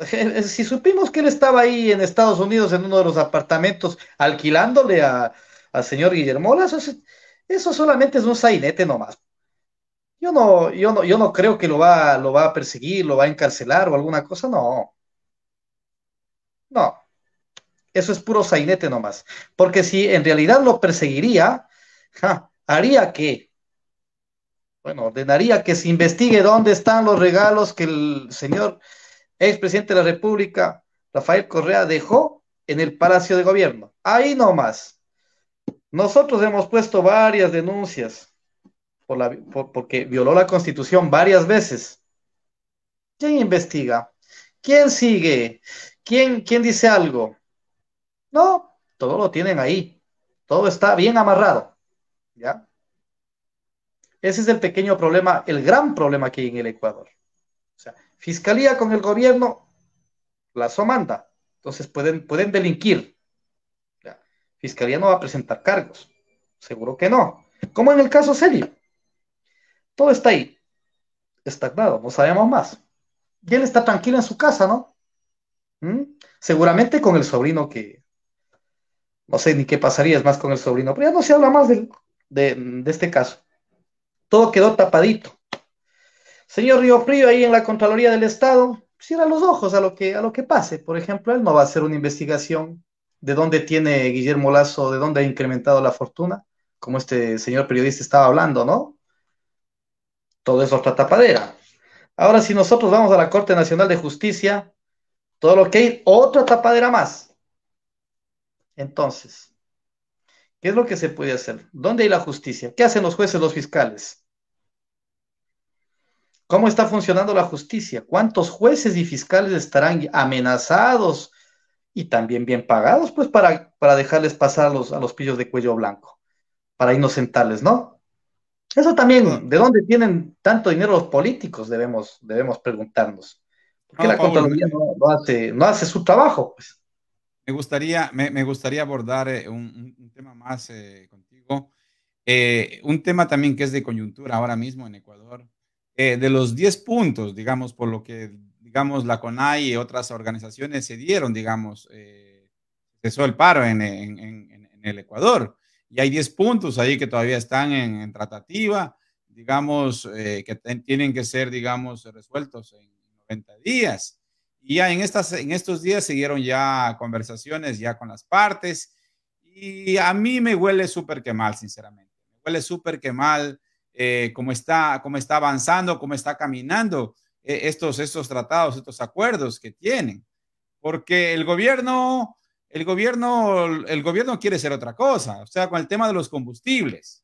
(laughs) Si supimos que él estaba ahí en Estados Unidos en uno de los apartamentos alquilándole al señor Guillermo Lazo, eso solamente es un sainete nomás. Yo no, yo no, yo no creo que lo va, lo va a perseguir, lo va a encarcelar o alguna cosa, no. No. Eso es puro sainete nomás. Porque si en realidad lo perseguiría, haría que, bueno, ordenaría que se investigue dónde están los regalos que el señor expresidente de la República, Rafael Correa, dejó en el Palacio de Gobierno. Ahí nomás. Nosotros hemos puesto varias denuncias por la, porque violó la Constitución varias veces. ¿Quién investiga? ¿Quién sigue? ¿Quién, quién dice algo? No, todo lo tienen ahí. Todo está bien amarrado. ¿Ya? Ese es el pequeño problema, el gran problema aquí en el Ecuador. O sea, fiscalía con el gobierno, la somanda. Entonces pueden, pueden delinquir. Fiscalía no va a presentar cargos. Seguro que no. Como en el caso serio? Todo está ahí. Estagnado, no sabemos más. Y él está tranquilo en su casa, ¿no? ¿Mm? Seguramente con el sobrino que, no sé ni qué pasaría, es más con el sobrino, pero ya no se habla más de, este caso. Todo quedó tapadito. Señor Río Frío, ahí en la Contraloría del Estado, cierra los ojos a lo que, a lo que pase. Por ejemplo, él no va a hacer una investigación de dónde tiene Guillermo Lazo, de dónde ha incrementado la fortuna, como este señor periodista estaba hablando, ¿no? Todo es otra tapadera. Ahora, si nosotros vamos a la Corte Nacional de Justicia, todo lo que hay, otra tapadera más. Entonces, ¿qué es lo que se puede hacer? ¿Dónde hay la justicia? ¿Qué hacen los jueces, los fiscales? ¿Cómo está funcionando la justicia? ¿Cuántos jueces y fiscales estarán amenazados y también bien pagados, pues, para, para dejarles pasar a los, pillos de cuello blanco, para inocentarles, ¿no? Eso también, ¿de dónde tienen tanto dinero los políticos? Debemos, debemos preguntarnos. Porque ah, la Contraloría hace, no hace su trabajo, pues. Me gustaría, abordar eh, un, tema más eh, contigo. Eh, un tema también que es de coyuntura ahora mismo en Ecuador. de los 10 puntos, digamos, por lo que, digamos, la CONAI y otras organizaciones se dieron, digamos, cesó el paro en, en, el Ecuador. Y hay 10 puntos ahí que todavía están en, tratativa, digamos, que tienen que ser, digamos, resueltos en 90 días. Y ya en, estas, en estos días siguieron ya conversaciones ya con las partes y a mí me huele súper que mal, sinceramente. Me huele súper que mal eh, cómo, está, cómo está avanzando, cómo está caminando eh, estos, estos tratados, estos acuerdos que tienen. Porque el gobierno, el gobierno, el gobierno quiere ser otra cosa. O sea, con el tema de los combustibles.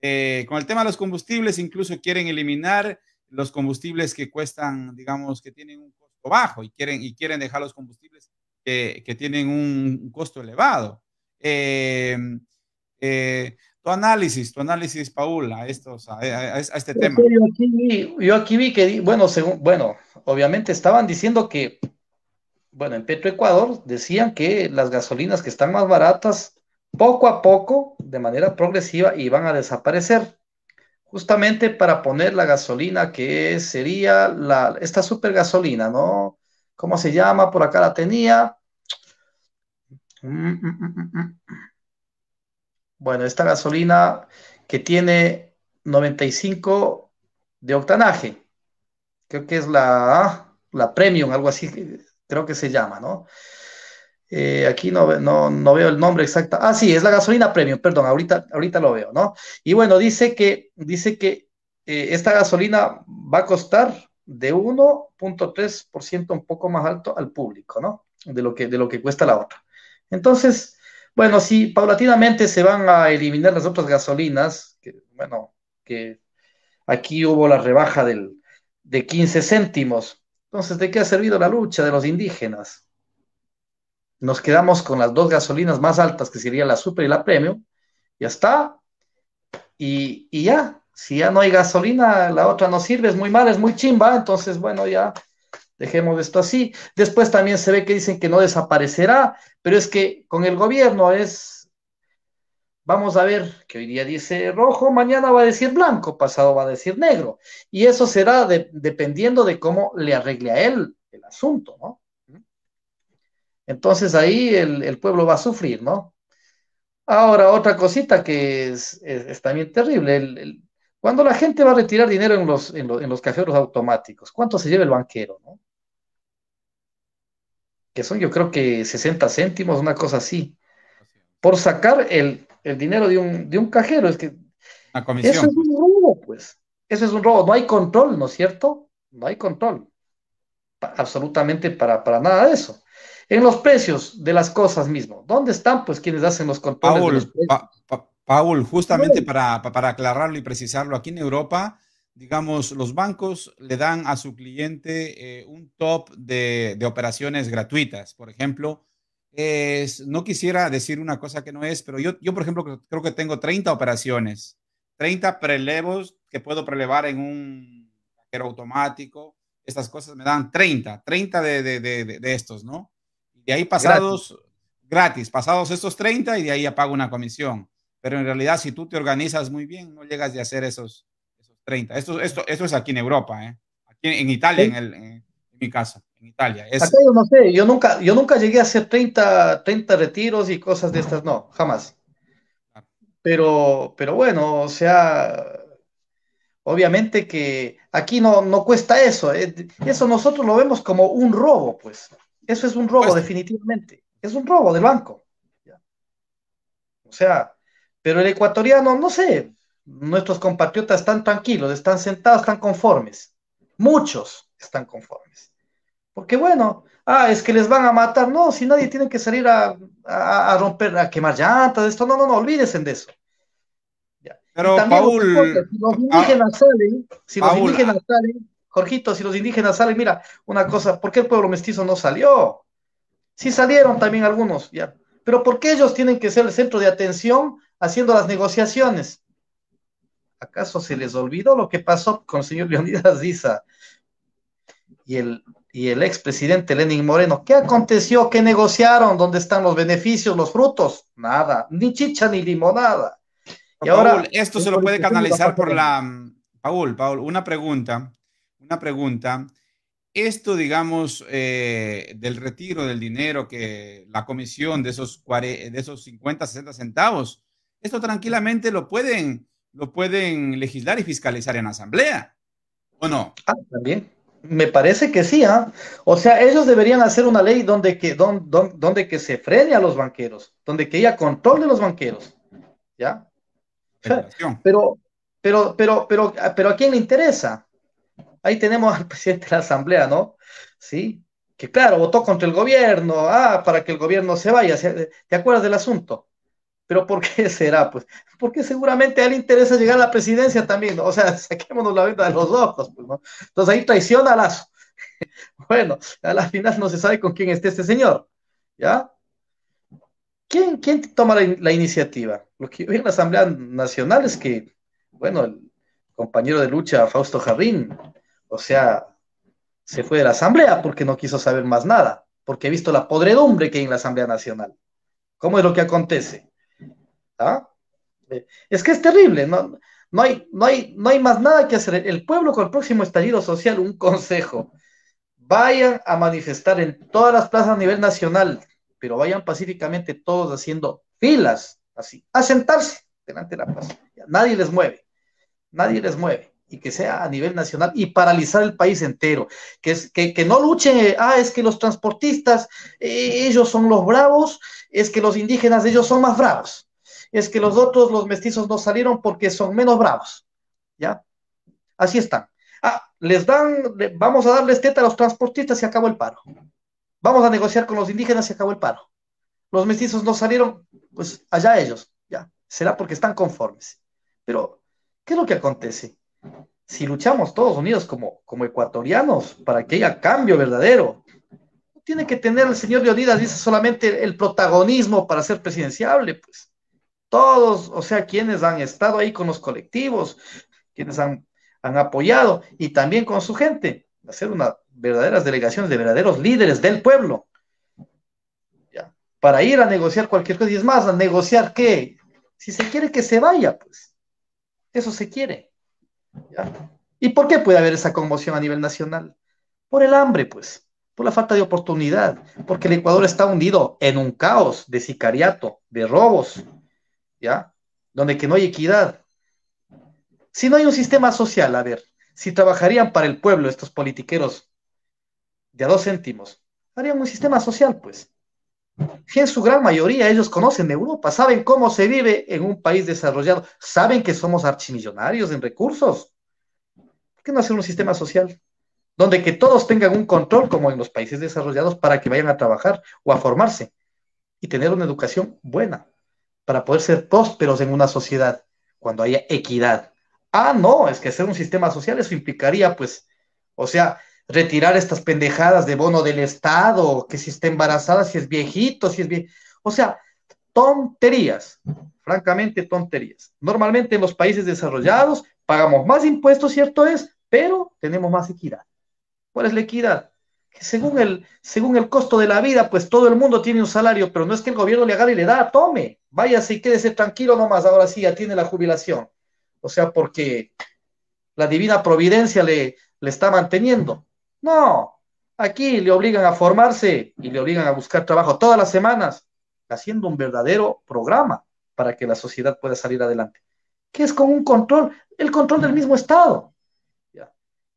Eh, con el tema de los combustibles, incluso quieren eliminar los combustibles que cuestan, digamos, que tienen un bajo y quieren, y quieren dejar los combustibles que, tienen un costo elevado. Eh, eh, tu análisis, tu análisis, Paula, a, estos, este tema. Yo aquí, vi, que, bueno, según, bueno, obviamente estaban diciendo que, bueno, en Petroecuador decían que las gasolinas que están más baratas, poco a poco, de manera progresiva, iban a desaparecer justamente para poner la gasolina que sería la, esta super gasolina, ¿no? ¿Cómo se llama? Por acá la tenía. Mm, mm, mm, bueno, esta gasolina que tiene 95 de octanaje. Creo que es la, la premium, algo así, creo que se llama, ¿no? Eh, aquí no, no, veo el nombre exacto. Ah, sí, es la gasolina premium, perdón, ahorita, ahorita lo veo, ¿no? Y bueno, dice que, dice que eh, esta gasolina va a costar de 1.3% un poco más alto al público, ¿no? De lo, que, de lo que cuesta la otra. Entonces, bueno, si paulatinamente se van a eliminar las otras gasolinas, que, bueno, que aquí hubo la rebaja del, de 15 céntimos, entonces, ¿de qué ha servido la lucha de los indígenas? nos quedamos con las dos gasolinas más altas, que sería la Super y la Premium, ya está, y, ya, si ya no hay gasolina, la otra no sirve, es muy mal es muy chimba, entonces bueno, ya dejemos esto así. Después también se ve que dicen que no desaparecerá, pero es que con el gobierno es, vamos a ver, que hoy día dice rojo, mañana va a decir blanco, pasado va a decir negro, y eso será dependiendo de cómo le arregle a él el asunto, ¿no? Entonces ahí el, pueblo va a sufrir, ¿no? Ahora, otra cosita que es, también terrible, cuando la gente va a retirar dinero en los, cajeros automáticos, ¿cuánto se lleva el banquero? No? Que son yo creo que 60 céntimos, una cosa así, por sacar el, dinero de un, cajero. Es que eso es un robo, pues. Eso es un robo. No hay control, ¿no es cierto? No hay control. absolutamente para, para nada de eso. En los precios de las cosas mismo, ¿dónde están pues quienes hacen los controles? Paul, de Paul justamente para, para aclararlo y precisarlo, aquí en Europa, digamos, los bancos le dan a su cliente eh, un top de, de, operaciones gratuitas. Por ejemplo, no quisiera decir una cosa que no es, pero yo, yo, por ejemplo, creo que tengo 30 operaciones, 30 prelevos que puedo prelevar en un cajero automático. Estas cosas me dan 30, 30 de, de, de estos, ¿no? De ahí pasados, gratis. pasados estos 30 y de ahí ya pago una comisión. Pero en realidad, si tú te organizas muy bien, no llegas de hacer esos, 30. Esto, esto, esto es aquí en Europa, ¿eh? Aquí en, Italia, en, el, mi casa, en Italia. yo nunca, yo nunca llegué a hacer 30, 30 retiros y cosas de estas, no, jamás. Pero, pero bueno, o sea, obviamente que aquí no, no cuesta eso. ¿eh? Eso nosotros lo vemos como un robo, pues. Eso es un robo, definitivamente. Es un robo del banco. O sea, pero el ecuatoriano, no sé, nuestros compatriotas están tranquilos, están sentados, están conformes. Muchos están conformes. Porque bueno, ah, es que les van a matar. No, si nadie tiene que salir a, a, romper, a quemar llantas, esto, no, no, no, olvídense de eso. Pero, Paul, si los ah, indígenas salen, si los indígenas ah. salen, Jorgito, si los indígenas salen, mira, una cosa, ¿por qué el pueblo mestizo no salió? Sí salieron también algunos, ya. Pero ¿por qué ellos tienen que ser el centro de atención haciendo las negociaciones? ¿Acaso se les olvidó lo que pasó con el señor Leonidas Diza y el, y el expresidente Lenin Moreno? ¿Qué aconteció? ¿Qué negociaron? ¿Dónde están los beneficios, los frutos? Nada, ni chicha ni limonada. Y Paul, ahora, esto se lo puede canalizar por la... Mm, Paul, Paul, una pregunta una pregunta. Esto, digamos, eh, del retiro del dinero que la comisión de esos, de esos 50, 60 centavos, esto tranquilamente lo pueden, lo pueden legislar y fiscalizar en la asamblea, ¿o no? Ah, también. Me parece que sí, ¿ah? O sea, ellos deberían hacer una ley donde que, donde, que se frene a los banqueros, donde que haya control de los banqueros, ¿ya? Pero, pero, pero, pero, pero a quién le interesa? Ahí tenemos al presidente de la Asamblea, ¿no? Sí, que claro, votó contra el gobierno, ah, para que el gobierno se vaya, ¿te acuerdas del asunto? Pero ¿por qué (laughs) será? Pues porque seguramente a él interesa llegar a la presidencia también, o sea, (laughs) saquémonos la venta de los ojos, pues, ¿no? Entonces ahí traiciona a Lazo. (laughs) bueno, a la final no se sabe con quién esté este señor, ¿ya? ¿Quién, quién toma la, iniciativa? Lo que vi en la Asamblea Nacional es que, bueno, el compañero de lucha Fausto Jarrín o sea, se fue de la Asamblea porque no quiso saber más nada, porque he visto la podredumbre que hay en la Asamblea Nacional. ¿Cómo es lo que acontece? ¿Ah? Es que es terrible, ¿no? No hay, no, hay, no hay más nada que hacer. El pueblo con el próximo estallido social, un consejo. Vayan a manifestar en todas las plazas a nivel nacional, pero vayan pacíficamente todos haciendo filas, así, a sentarse delante de la plaza. Nadie les mueve, nadie les mueve que sea a nivel nacional y paralizar el país entero. Que, que, no luchen, eh, ah, es que los transportistas, eh, ellos son los bravos, es que los indígenas, ellos son más bravos, es que los otros, los mestizos, no salieron porque son menos bravos. ¿Ya? Así están. Ah, les dan, vamos a darles teta a los transportistas y acabó el paro. Vamos a negociar con los indígenas y acabó el paro. Los mestizos no salieron, pues allá ellos, ya. Será porque están conformes. Pero, ¿qué es lo que acontece? si luchamos todos unidos como, como ecuatorianos para que haya cambio verdadero, no tiene que tener el señor Leonidas, dice solamente el protagonismo para ser presidenciable, pues. Todos, o sea, quienes han estado ahí con los colectivos, quienes han, apoyado y también con su gente, hacer unas verdaderas delegaciones de verdaderos líderes del pueblo. Para ir a negociar cualquier cosa, y es más, a negociar qué, si se quiere que se vaya, pues, eso se quiere. ¿Y por qué puede haber esa conmoción a nivel nacional? Por el hambre, pues, por la falta de oportunidad, porque el Ecuador está hundido en un caos de sicariato, de robos, ¿ya? Donde que no hay equidad. Si no hay un sistema social, a ver, si trabajarían para el pueblo estos politiqueros de a dos céntimos, harían un sistema social, pues. Si en su gran mayoría ellos conocen Europa, saben cómo se vive en un país desarrollado, saben que somos archimillonarios en recursos. ¿Por qué no hacer un sistema social donde que todos tengan un control como en los países desarrollados para que vayan a trabajar o a formarse y tener una educación buena para poder ser prósperos en una sociedad cuando haya equidad? Ah, no, es que hacer un sistema social eso implicaría pues, o sea, retirar estas pendejadas de bono del Estado, que si está embarazada, si es viejito, si es bien. O sea, tonterías, francamente tonterías. Normalmente en los países desarrollados pagamos más impuestos, cierto es, pero tenemos más equidad. ¿Cuál es la equidad? Que según el, según el costo de la vida, pues todo el mundo tiene un salario, pero no es que el gobierno le haga y le da, tome, váyase y quédese tranquilo nomás, ahora sí, ya tiene la jubilación. O sea, porque la divina providencia le, le está manteniendo. No, aquí le obligan a formarse y le obligan a buscar trabajo todas las semanas, haciendo un verdadero programa para que la sociedad pueda salir adelante, que es con un control, el control del mismo Estado.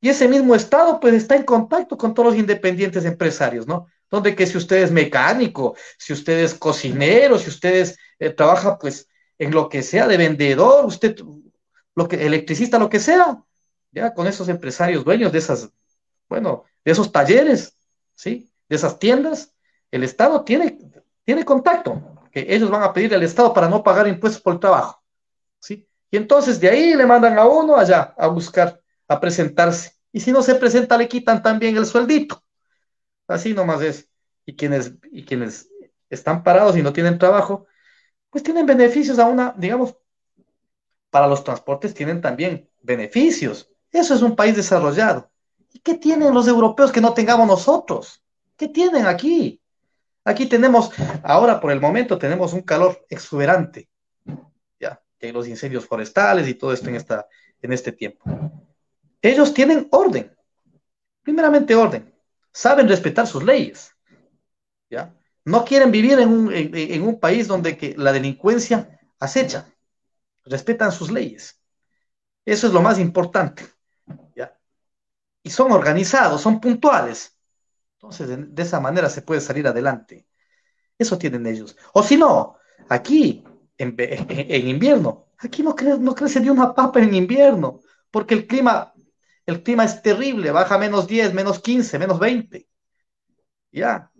Y ese mismo Estado pues está en contacto con todos los independientes empresarios, ¿no? Donde que si usted es mecánico, si usted es cocinero, si usted eh, trabaja pues en lo que sea de vendedor, usted, lo que, electricista, lo que sea, ya con esos empresarios dueños de esas bueno, de esos talleres, ¿sí? De esas tiendas, el Estado tiene, tiene contacto, que ellos van a pedir al Estado para no pagar impuestos por el trabajo, ¿sí? Y entonces de ahí le mandan a uno allá a buscar, a presentarse. Y si no se presenta, le quitan también el sueldito. Así nomás es. Y quienes, y quienes están parados y no tienen trabajo, pues tienen beneficios a una, digamos, para los transportes tienen también beneficios. Eso es un país desarrollado. ¿Qué tienen los europeos que no tengamos nosotros? ¿Qué tienen aquí? Aquí tenemos, ahora por el momento tenemos un calor exuberante, ya, que los incendios forestales y todo esto en, esta, en este tiempo. Ellos tienen orden, primeramente orden, saben respetar sus leyes, ya. No quieren vivir en un, un país donde que la delincuencia acecha, respetan sus leyes. Eso es lo más importante son organizados, son puntuales. Entonces, de, esa manera se puede salir adelante. Eso tienen ellos. O si no, aquí, en, en, invierno, aquí no, no crece ni una papa en invierno, porque el clima, el clima es terrible, baja menos 10, menos 15, menos 20. Ya.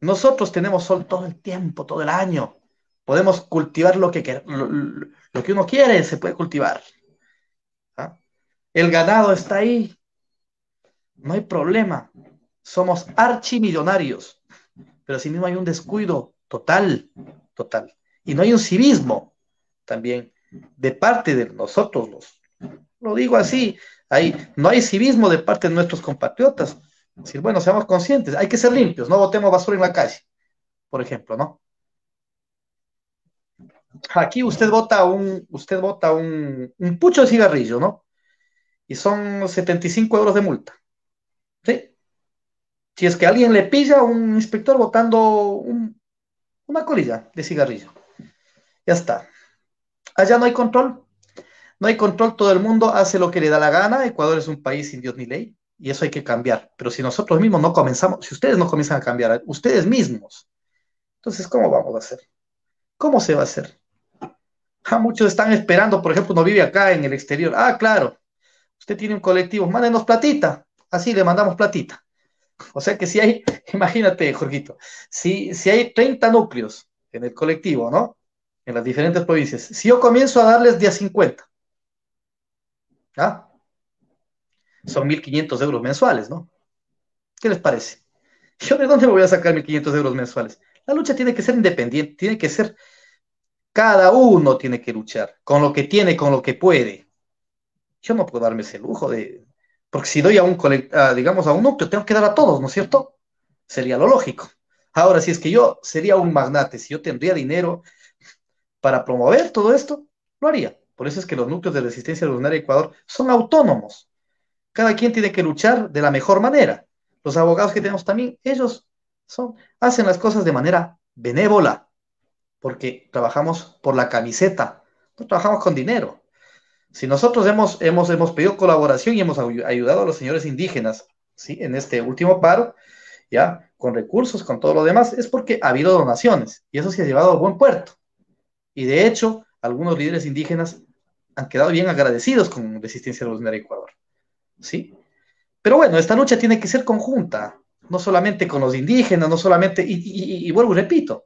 Nosotros tenemos sol todo el tiempo, todo el año. Podemos cultivar lo que, lo que uno quiere, se puede cultivar. El ganado está ahí. No hay problema. Somos archimillonarios. Pero sí mismo hay un descuido total, total. Y no hay un civismo también de parte de nosotros los. Lo digo así, hay, no hay civismo de parte de nuestros compatriotas. Es decir, bueno, seamos conscientes, hay que ser limpios, no botemos basura en la calle, por ejemplo, ¿no? Aquí usted bota un, usted un pucho de cigarrillo, ¿no? y son 75 euros de multa. ¿Sí? Si es que alguien le pilla a un inspector botando una colilla de cigarrillo. Ya está. Allá no hay control. No hay control, todo el mundo hace lo que le da la gana. Ecuador es un país sin Dios ni ley y eso hay que cambiar. Pero si nosotros mismos no comenzamos, si ustedes no comienzan a cambiar, ustedes mismos, entonces, ¿cómo vamos a hacer? ¿Cómo se va a hacer? Ah, muchos están esperando, por ejemplo, no vive acá en el exterior. Ah, claro, usted tiene un colectivo, mándenos platita, así le mandamos platita. O sea que si hay, (laughs) imagínate, Jorgito, si, si hay 30 núcleos en el colectivo, ¿no? En las diferentes provincias, si yo comienzo a darles día 50, ¿ah? Son 1.500 euros mensuales, ¿no? ¿Qué les parece? (laughs) ¿Yo de dónde me voy a sacar 1.500 euros mensuales? La lucha tiene que ser independiente, tiene que ser, cada uno tiene que luchar con lo que tiene, con lo que puede. Yo no puedo darme ese lujo de. Porque si doy a un, digamos, a un núcleo, tengo que dar a todos, ¿no es cierto? Sería lo lógico. Ahora, si es que yo sería un magnate, si yo tendría dinero para promover todo esto, lo haría. Por eso es que los núcleos de resistencia lunar de Ecuador son autónomos. Cada quien tiene que luchar de la mejor manera. Los abogados que tenemos también, ellos son, hacen las cosas de manera benévola, porque trabajamos por la camiseta, no trabajamos con dinero. Si nosotros hemos, hemos, hemos pedido colaboración y hemos ayudado a los señores indígenas, ¿sí? En este último paro, ¿ya? Con recursos, con todo lo demás, es porque ha habido donaciones y eso se ha llevado a buen puerto. Y de hecho, algunos líderes indígenas han quedado bien agradecidos con Resistencia los de Ecuador, ¿sí? Pero bueno, esta lucha tiene que ser conjunta, no solamente con los indígenas, no solamente, y, vuelvo y repito,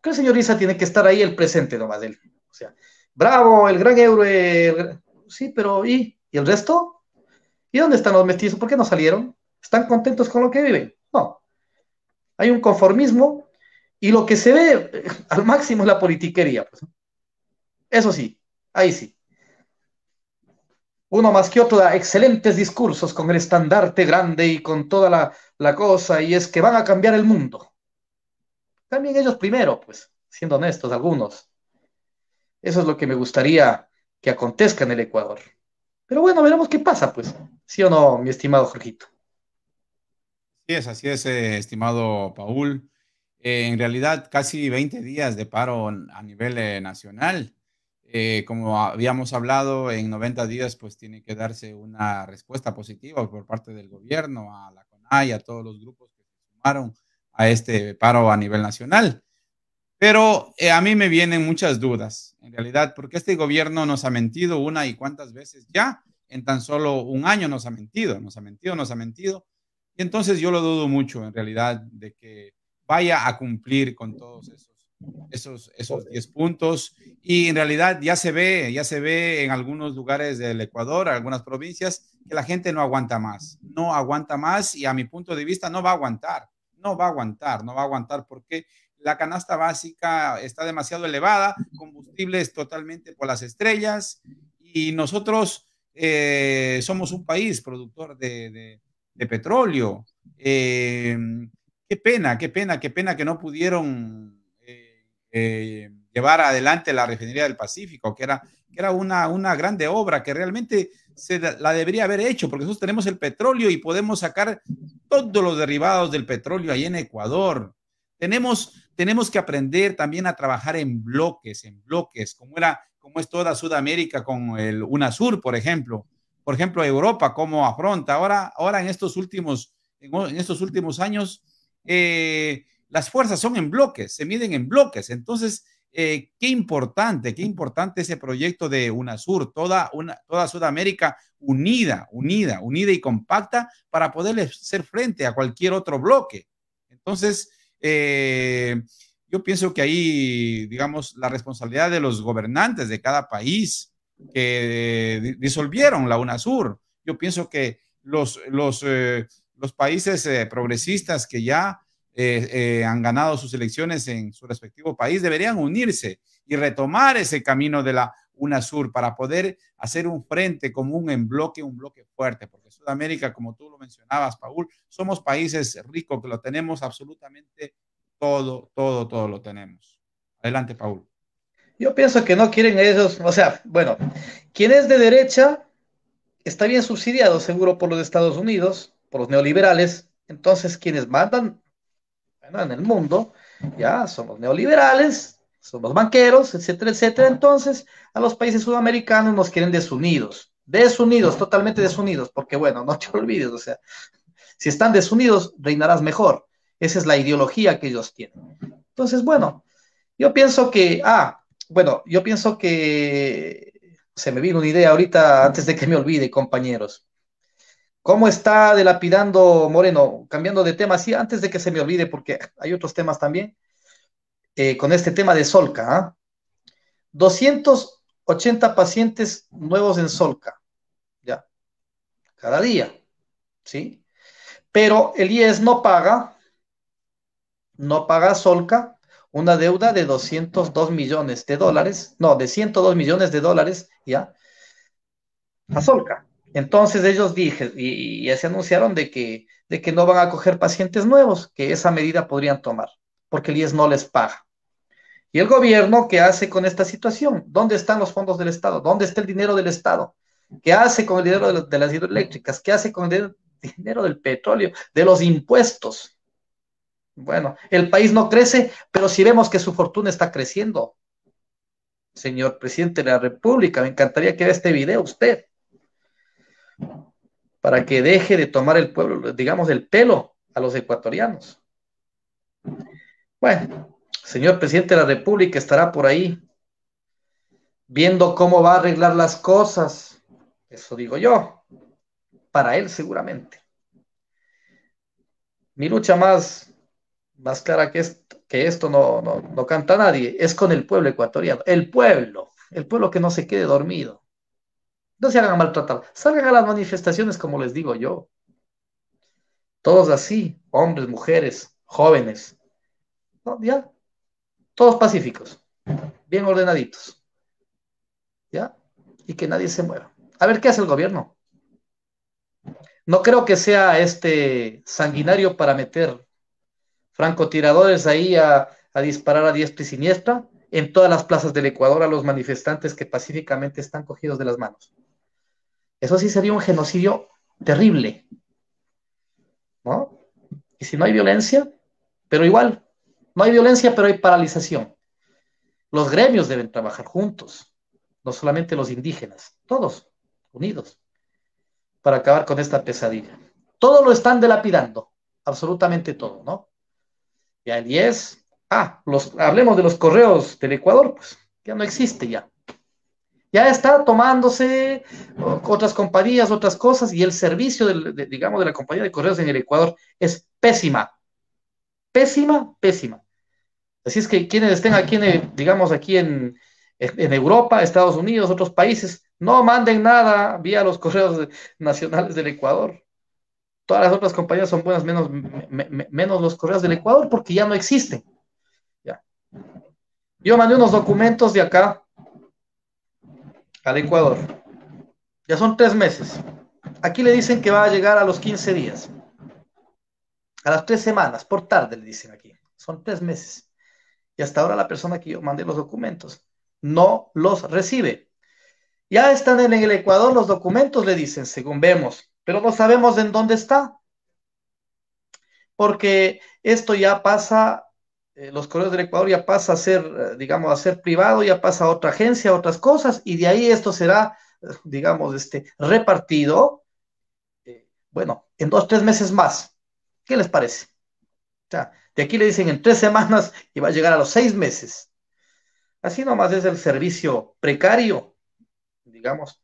que el señor Isa tiene que estar ahí el presente nomás él. O sea, bravo, el gran héroe. Sí, pero ¿y? ¿Y el resto? ¿Y dónde están los mestizos? ¿Por qué no salieron? ¿Están contentos con lo que viven? No. Hay un conformismo y lo que se ve eh, al máximo es la politiquería. Pues. Eso sí, ahí sí. Uno más que otro da excelentes discursos con el estandarte grande y con toda la, la cosa, y es que van a cambiar el mundo. También ellos primero, pues, siendo honestos algunos. Eso es lo que me gustaría que acontezca en el Ecuador. Pero bueno, veremos qué pasa, pues. ¿Sí o no, mi estimado Jorgito? Sí, es, así es, eh, estimado Paul. Eh, en realidad, casi 20 días de paro a nivel eh, nacional. como habíamos hablado, en 90 días, pues tiene que darse una respuesta positiva por parte del gobierno, a la CONAI, a todos los grupos que se sumaron a este paro a nivel nacional. Pero eh, a mí me vienen muchas dudas, en realidad, porque este gobierno nos ha mentido una y cuantas veces ya, en tan solo un año nos ha mentido, nos ha mentido, nos ha mentido. Y entonces yo lo dudo mucho, en realidad, de que vaya a cumplir con todos esos esos, esos 10 puntos. Y en realidad ya se ve, ya se ve en algunos lugares del Ecuador, algunas provincias, que la gente no aguanta más, no aguanta más y a mi punto de vista no va a aguantar, no va a aguantar, no va a aguantar porque la canasta básica está demasiado elevada, combustibles totalmente por las estrellas y nosotros eh, somos un país productor de, petróleo. Eh, qué pena, qué pena, qué pena que no pudieron eh, llevar adelante la refinería del Pacífico, que era, que era una, una grande obra que realmente se la debería haber hecho, porque nosotros tenemos el petróleo y podemos sacar todos los derivados del petróleo ahí en Ecuador. Tenemos tenemos que aprender también a trabajar en bloques, en bloques, como era, como es toda Sudamérica con el UNASUR, por ejemplo. Por ejemplo, Europa, cómo afronta. Ahora, ahora en estos últimos, en, estos últimos años, eh, las fuerzas son en bloques, se miden en bloques. Entonces, eh, qué importante, qué importante ese proyecto de UNASUR, toda, una, toda Sudamérica unida, unida, unida y compacta para poderle hacer frente a cualquier otro bloque. Entonces, eh, yo pienso que ahí, digamos, la responsabilidad de los gobernantes de cada país que disolvieron la UNASUR. Yo pienso que los, los, eh, países eh, progresistas que ya han ganado sus elecciones en su respectivo país deberían unirse y retomar ese camino de la UNASUR para poder hacer un frente común en bloque, un bloque fuerte. Sudamérica, como tú lo mencionabas, Paul, somos países ricos que lo tenemos absolutamente todo, todo, todo lo tenemos. Adelante, Paul. Yo pienso que no quieren ellos, o sea, bueno, quienes de derecha está bien subsidiado seguro por los Estados Unidos, por los neoliberales, entonces quienes mandan en el mundo, ya son los neoliberales, son los banqueros, etcétera, etcétera. Entonces, a los países sudamericanos nos quieren desunidos. Desunidos, totalmente desunidos, porque bueno, no te olvides, o sea, si están desunidos, reinarás mejor. Esa es la ideología que ellos tienen. Entonces, bueno, yo pienso que, ah, bueno, yo pienso que se me vino una idea ahorita antes de que me olvide, compañeros. ¿Cómo está delapidando Moreno? Cambiando de tema, sí, antes de que se me olvide, porque hay otros temas también, eh, con este tema de Solca. ¿eh? ¿ah? 200 80 pacientes nuevos en Solca, ya, cada día, ¿sí? Pero el IES no paga, no paga Solca una deuda de 202 millones de dólares, no, de 102 millones de dólares, ya, a Solca. Entonces ellos dije, y, ya se anunciaron de que, de que no van a coger pacientes nuevos, que esa medida podrían tomar, porque el IES no les paga. ¿Y el gobierno qué hace con esta situación? ¿Dónde están los fondos del Estado? ¿Dónde está el dinero del Estado? ¿Qué hace con el dinero de, las hidroeléctricas? ¿Qué hace con el dinero del petróleo? De los impuestos. Bueno, el país no crece, pero si vemos que su fortuna está creciendo. Señor presidente de la República, me encantaría que vea este video usted. Para que deje de tomar el pueblo, digamos, el pelo a los ecuatorianos. Bueno, señor presidente de la República estará por ahí viendo cómo va a arreglar las cosas. Eso digo yo. Para él seguramente. Mi lucha más, más clara que, esto, que esto no, no canta nadie es con el pueblo ecuatoriano. El pueblo, el pueblo que no se quede dormido. No se hagan maltratar. Salgan a las manifestaciones como les digo yo. Todos así, hombres, mujeres, jóvenes. No, ya, todos pacíficos, bien ordenaditos. ¿Ya? Y que nadie se mueva. A ver qué hace el gobierno. No creo que sea este sanguinario para meter francotiradores ahí a, disparar a diestra y siniestra en todas las plazas del Ecuador a los manifestantes que pacíficamente están cogidos de las manos. Eso sí sería un genocidio terrible. ¿No? Y si no hay violencia, pero igual, no hay violencia, pero hay paralización. Los gremios deben trabajar juntos, no solamente los indígenas, todos unidos, para acabar con esta pesadilla. Todo lo están delapidando, absolutamente todo, ¿no? Ya el 10, ah, los, hablemos de los correos del Ecuador, pues ya no existe ya. Ya está tomándose otras compañías, otras cosas, y el servicio, digamos, de la compañía de correos en el Ecuador es pésima, pésima, pésima. Así es que quienes estén aquí, digamos, aquí en, Europa, Estados Unidos, otros países, no manden nada vía los correos nacionales del Ecuador. Todas las otras compañías son buenas, menos, menos los correos del Ecuador, porque ya no existen. Yo mandé unos documentos de acá al Ecuador. Ya son tres meses. Aquí le dicen que va a llegar a los 15 días. A las tres semanas, por tarde, le dicen aquí. Son tres meses. Y hasta ahora la persona que yo mandé los documentos no los recibe. Ya están en el Ecuador los documentos, le dicen, según vemos, pero no sabemos en dónde está. Porque esto ya pasa, eh, los correos del Ecuador ya pasa a ser, eh, digamos, a ser privado, ya pasa a otra agencia, a otras cosas, y de ahí esto será, eh, digamos, este, repartido, bueno, en dos, tres meses más ¿Qué les parece? O sea, de aquí le dicen en tres semanas y va a llegar a los seis meses. Así nomás es el servicio precario, digamos,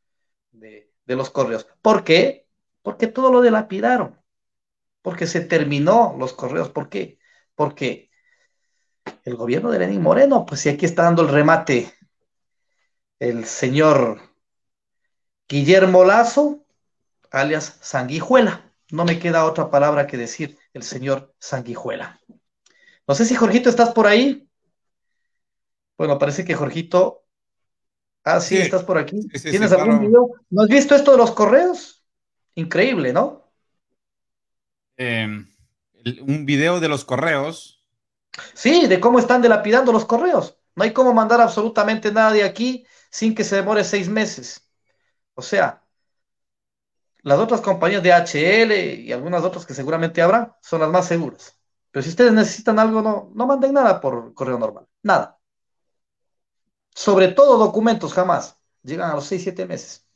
de, los correos. ¿Por qué? Porque todo lo delapidaron. Porque se terminó los correos. ¿Por qué? Porque el gobierno de Lenín Moreno, pues si aquí está dando el remate el señor Guillermo Lazo, alias Sanguijuela. No me queda otra palabra que decir el señor Sanguijuela. No sé si Jorgito estás por ahí. Bueno, parece que Jorgito. Ah, sí, estás por aquí. ¿Tienes algún video? ¿No has visto esto de los correos? Increíble, ¿no? Em, un video de los correos. Sí, de cómo están delapidando los correos. No hay cómo mandar absolutamente nada de aquí sin que se demore seis meses. O sea, las otras compañías de HL y algunas otras que seguramente habrán, son las más seguras. Pero si ustedes necesitan algo, no, no manden nada por correo normal. Nada. Sobre todo documentos jamás. Llegan a los seis, 7 meses.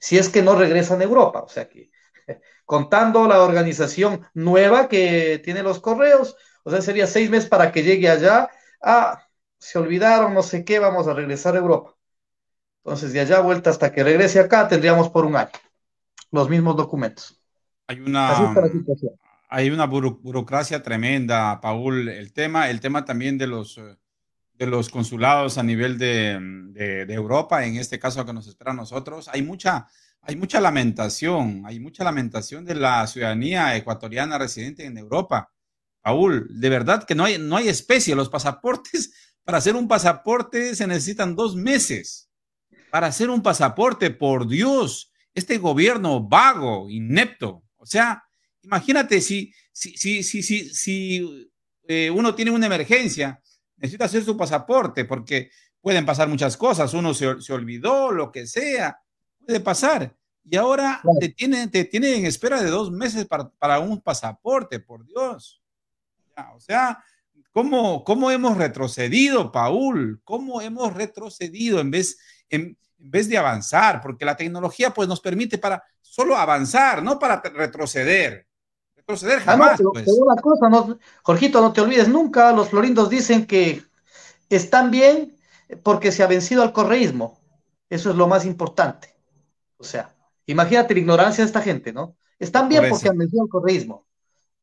Si es que no regresan a Europa. O sea que (laughs) contando la organización nueva que tiene los correos. O sea, sería seis meses para que llegue allá. Ah, se olvidaron, no sé qué, vamos a regresar a Europa. Entonces, de allá vuelta hasta que regrese acá, tendríamos por un año los mismos documentos. Hay una, Hay una burocracia tremenda, Paul. El tema, el tema también de los, de los consulados a nivel de, de, Europa, en este caso que nos espera a nosotros, hay mucha, hay mucha lamentación, hay mucha lamentación de la ciudadanía ecuatoriana residente en Europa. Paul, de verdad que no hay, no hay especie. Los pasaportes, para hacer un pasaporte se necesitan dos meses. Para hacer un pasaporte, por Dios este gobierno vago, inepto. O sea, imagínate si, si, si, si, si, eh, uno tiene una emergencia, necesita hacer su pasaporte porque pueden pasar muchas cosas, uno se, olvidó, lo que sea, puede pasar. Y ahora te, tienen, te en espera de dos meses para, para un pasaporte, por Dios. o sea, ¿cómo, ¿cómo hemos retrocedido, Paul? ¿Cómo hemos retrocedido en vez... En, en vez de avanzar, porque la tecnología pues nos permite para solo avanzar, no para retroceder. Retroceder ah, jamás. Pues. no, cosa, Jorgito, no te olvides nunca, los florindos dicen que están bien porque se ha vencido al correísmo. Eso es lo más importante. O sea, imagínate la ignorancia de esta gente, ¿no? Están bien porque han vencido al correísmo.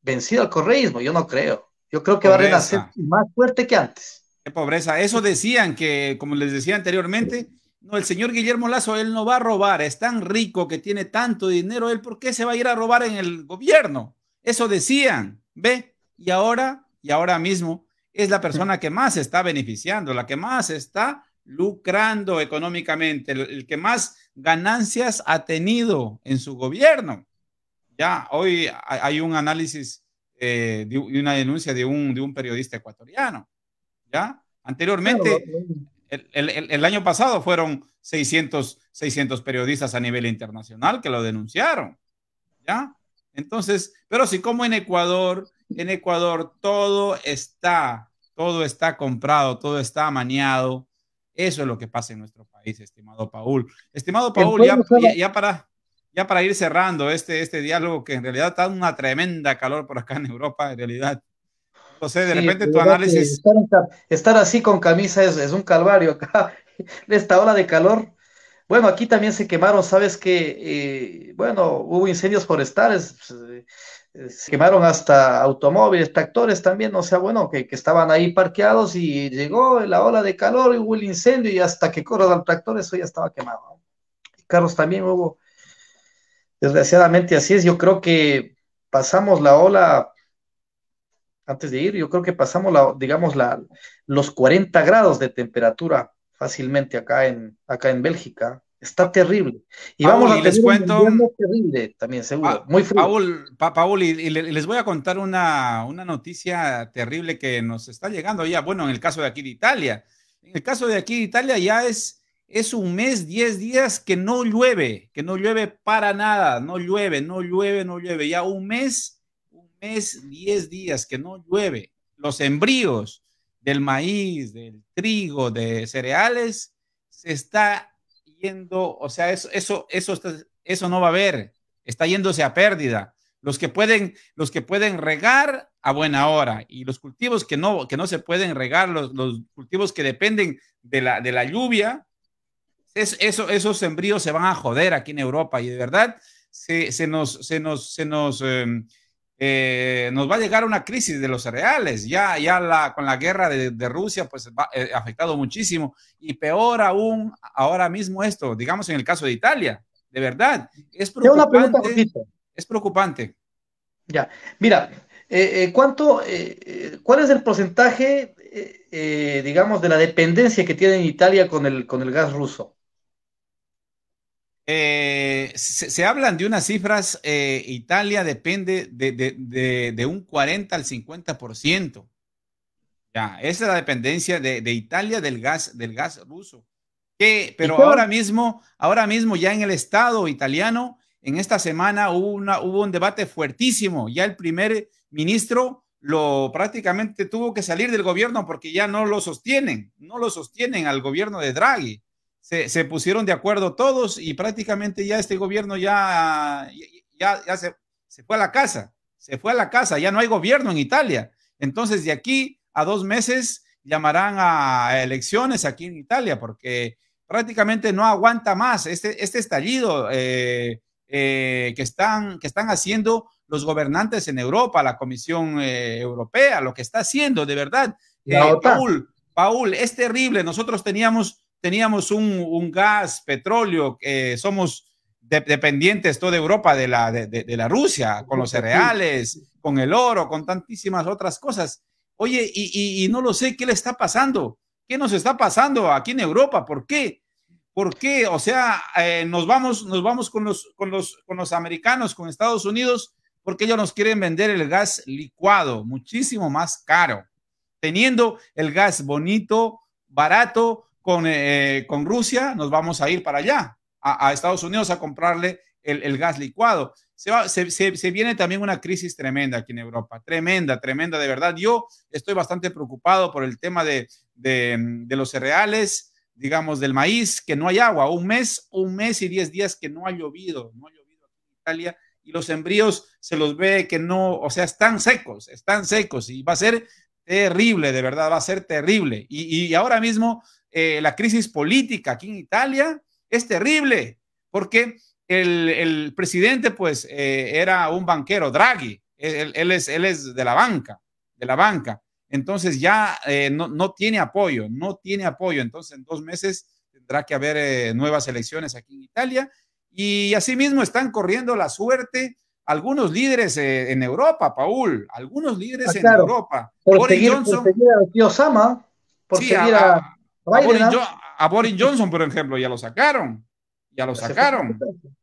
Vencido al correísmo, yo no creo. Yo creo que va a renacer más fuerte que antes. Qué pobreza. Eso decían que, como les decía anteriormente, no, el señor Guillermo Lazo, él no va a robar, es tan rico que tiene tanto dinero, él, ¿por qué se va a ir a robar en el gobierno? Eso decían, ¿ve? Y ahora, y ahora mismo, es la persona que más está beneficiando, la que más está lucrando económicamente, el, que más ganancias ha tenido en su gobierno. Ya hoy hay un análisis eh, y una denuncia de un, de un periodista ecuatoriano, ¿ya? Anteriormente, el, año pasado fueron 600, periodistas a nivel internacional que lo denunciaron. ¿Ya? Entonces, pero si como en Ecuador, en Ecuador todo está, todo está comprado, todo está amañado. Eso es lo que pasa en nuestro país, estimado Paul. Estimado Paul, ya, para, ya para ir cerrando este, este diálogo que en realidad está una tremenda calor por acá en Europa, en realidad. No sé, de repente tu análisis. Estar, así con camisa es, un calvario acá, (laughs) esta ola de calor. Bueno, aquí también se quemaron, sabes que, eh, bueno, hubo incendios forestales, pues, eh, se quemaron hasta automóviles, tractores también, o sea, bueno, que, estaban ahí parqueados y llegó la ola de calor y hubo el incendio y hasta que corran al tractor eso ya estaba quemado. Carros también hubo, desgraciadamente así es, yo creo que pasamos la ola antes de ir, yo creo que pasamos, la, digamos, la, los 40 grados de temperatura fácilmente acá en, acá en Bélgica. Está ah. terrible. Y vamos a y les cuento... terrible también, seguro. muy frío. Paul, les voy a contar una, una noticia terrible que nos está llegando ya, bueno, en el caso de aquí de Italia. En el caso de aquí de Italia ya es, es un mes, 10 días que no llueve, que no llueve para nada, no llueve, no llueve, no llueve. Ya un mes mes, 10 días que no llueve, los embríos del maíz, del trigo, de cereales, se está yendo, o sea, eso, eso, eso, eso no va a haber, está yéndose a pérdida. Los que pueden, los que pueden regar a buena hora y los cultivos que no, que no se pueden regar, los, los cultivos que dependen de la, de la lluvia, es, eso, esos embríos se van a joder aquí en Europa y de verdad se, nos, se nos, se nos em, eh, nos va a llegar una crisis de los cereales. Ya, ya la, con la guerra de, Rusia, pues eh, ha afectado muchísimo. Y peor aún, ahora mismo esto, digamos en el caso de Italia, de verdad, es preocupante. es preocupante. Ya, mira, eh, ¿cuánto, ¿cuál es el porcentaje, digamos, de la dependencia que tiene Italia con el, con el gas ruso? Eh, se, hablan de unas cifras, eh, Italia depende de, de, de, un 40 al 50%. Ya, esa es la dependencia de, Italia del gas, del gas ruso. pero ahora mismo, ahora mismo ya en el Estado italiano, en esta semana hubo, una, hubo un debate fuertísimo. Ya el primer ministro lo prácticamente tuvo que salir del gobierno porque ya no lo sostienen, no lo sostienen al gobierno de Draghi se, pusieron de acuerdo todos y prácticamente ya este gobierno ya, ya, se, fue a la casa, se fue a la casa, ya no hay gobierno en Italia. Entonces, de aquí a dos meses llamarán a elecciones aquí en Italia, porque prácticamente no aguanta más este, este estallido eh, eh, que, están, que están haciendo los gobernantes en Europa, la Comisión eh, Europea, lo que está haciendo, de verdad. Paul, Paul, es terrible. Nosotros teníamos teníamos un, gas, petróleo, que somos de, dependientes toda Europa de la, de, la Rusia, con los cereales, con el oro, con tantísimas otras cosas. Oye, y, no lo sé, ¿qué le está pasando? ¿Qué nos está pasando aquí en Europa? ¿Por qué? ¿Por qué? O sea, eh, nos vamos, nos vamos con, los, con, los, con los americanos, con Estados Unidos, porque ellos nos quieren vender el gas licuado, muchísimo más caro, teniendo el gas bonito, barato, con, eh, eh, con Rusia, nos vamos a ir para allá, a, Estados Unidos, a comprarle el, gas licuado. Se, va, se, se, viene también una crisis tremenda aquí en Europa, tremenda, tremenda, de verdad. Yo estoy bastante preocupado por el tema de, mm, de, los cereales, digamos, del maíz, que no hay agua. Un mes, un mes y diez días que no ha llovido, no ha llovido en Italia y los sembríos se los ve que no, o sea, están secos, están secos y va a ser terrible, de verdad, va a ser terrible. Y, y ahora mismo eh, la crisis política aquí en Italia es terrible, porque el, el presidente pues eh, era un banquero, Draghi, él, es, él es de la banca, de la banca. Entonces ya eh, no, no, tiene apoyo, no tiene apoyo. Entonces en dos meses tendrá que haber nuevas elecciones aquí en Italia. Y asimismo están corriendo la suerte algunos líderes en Europa, Paul, algunos líderes ah, en Europa. Por, Johnson, por seguir a Osama, a a Boris, Johnson, por ejemplo, ya lo sacaron. Ya lo sacaron.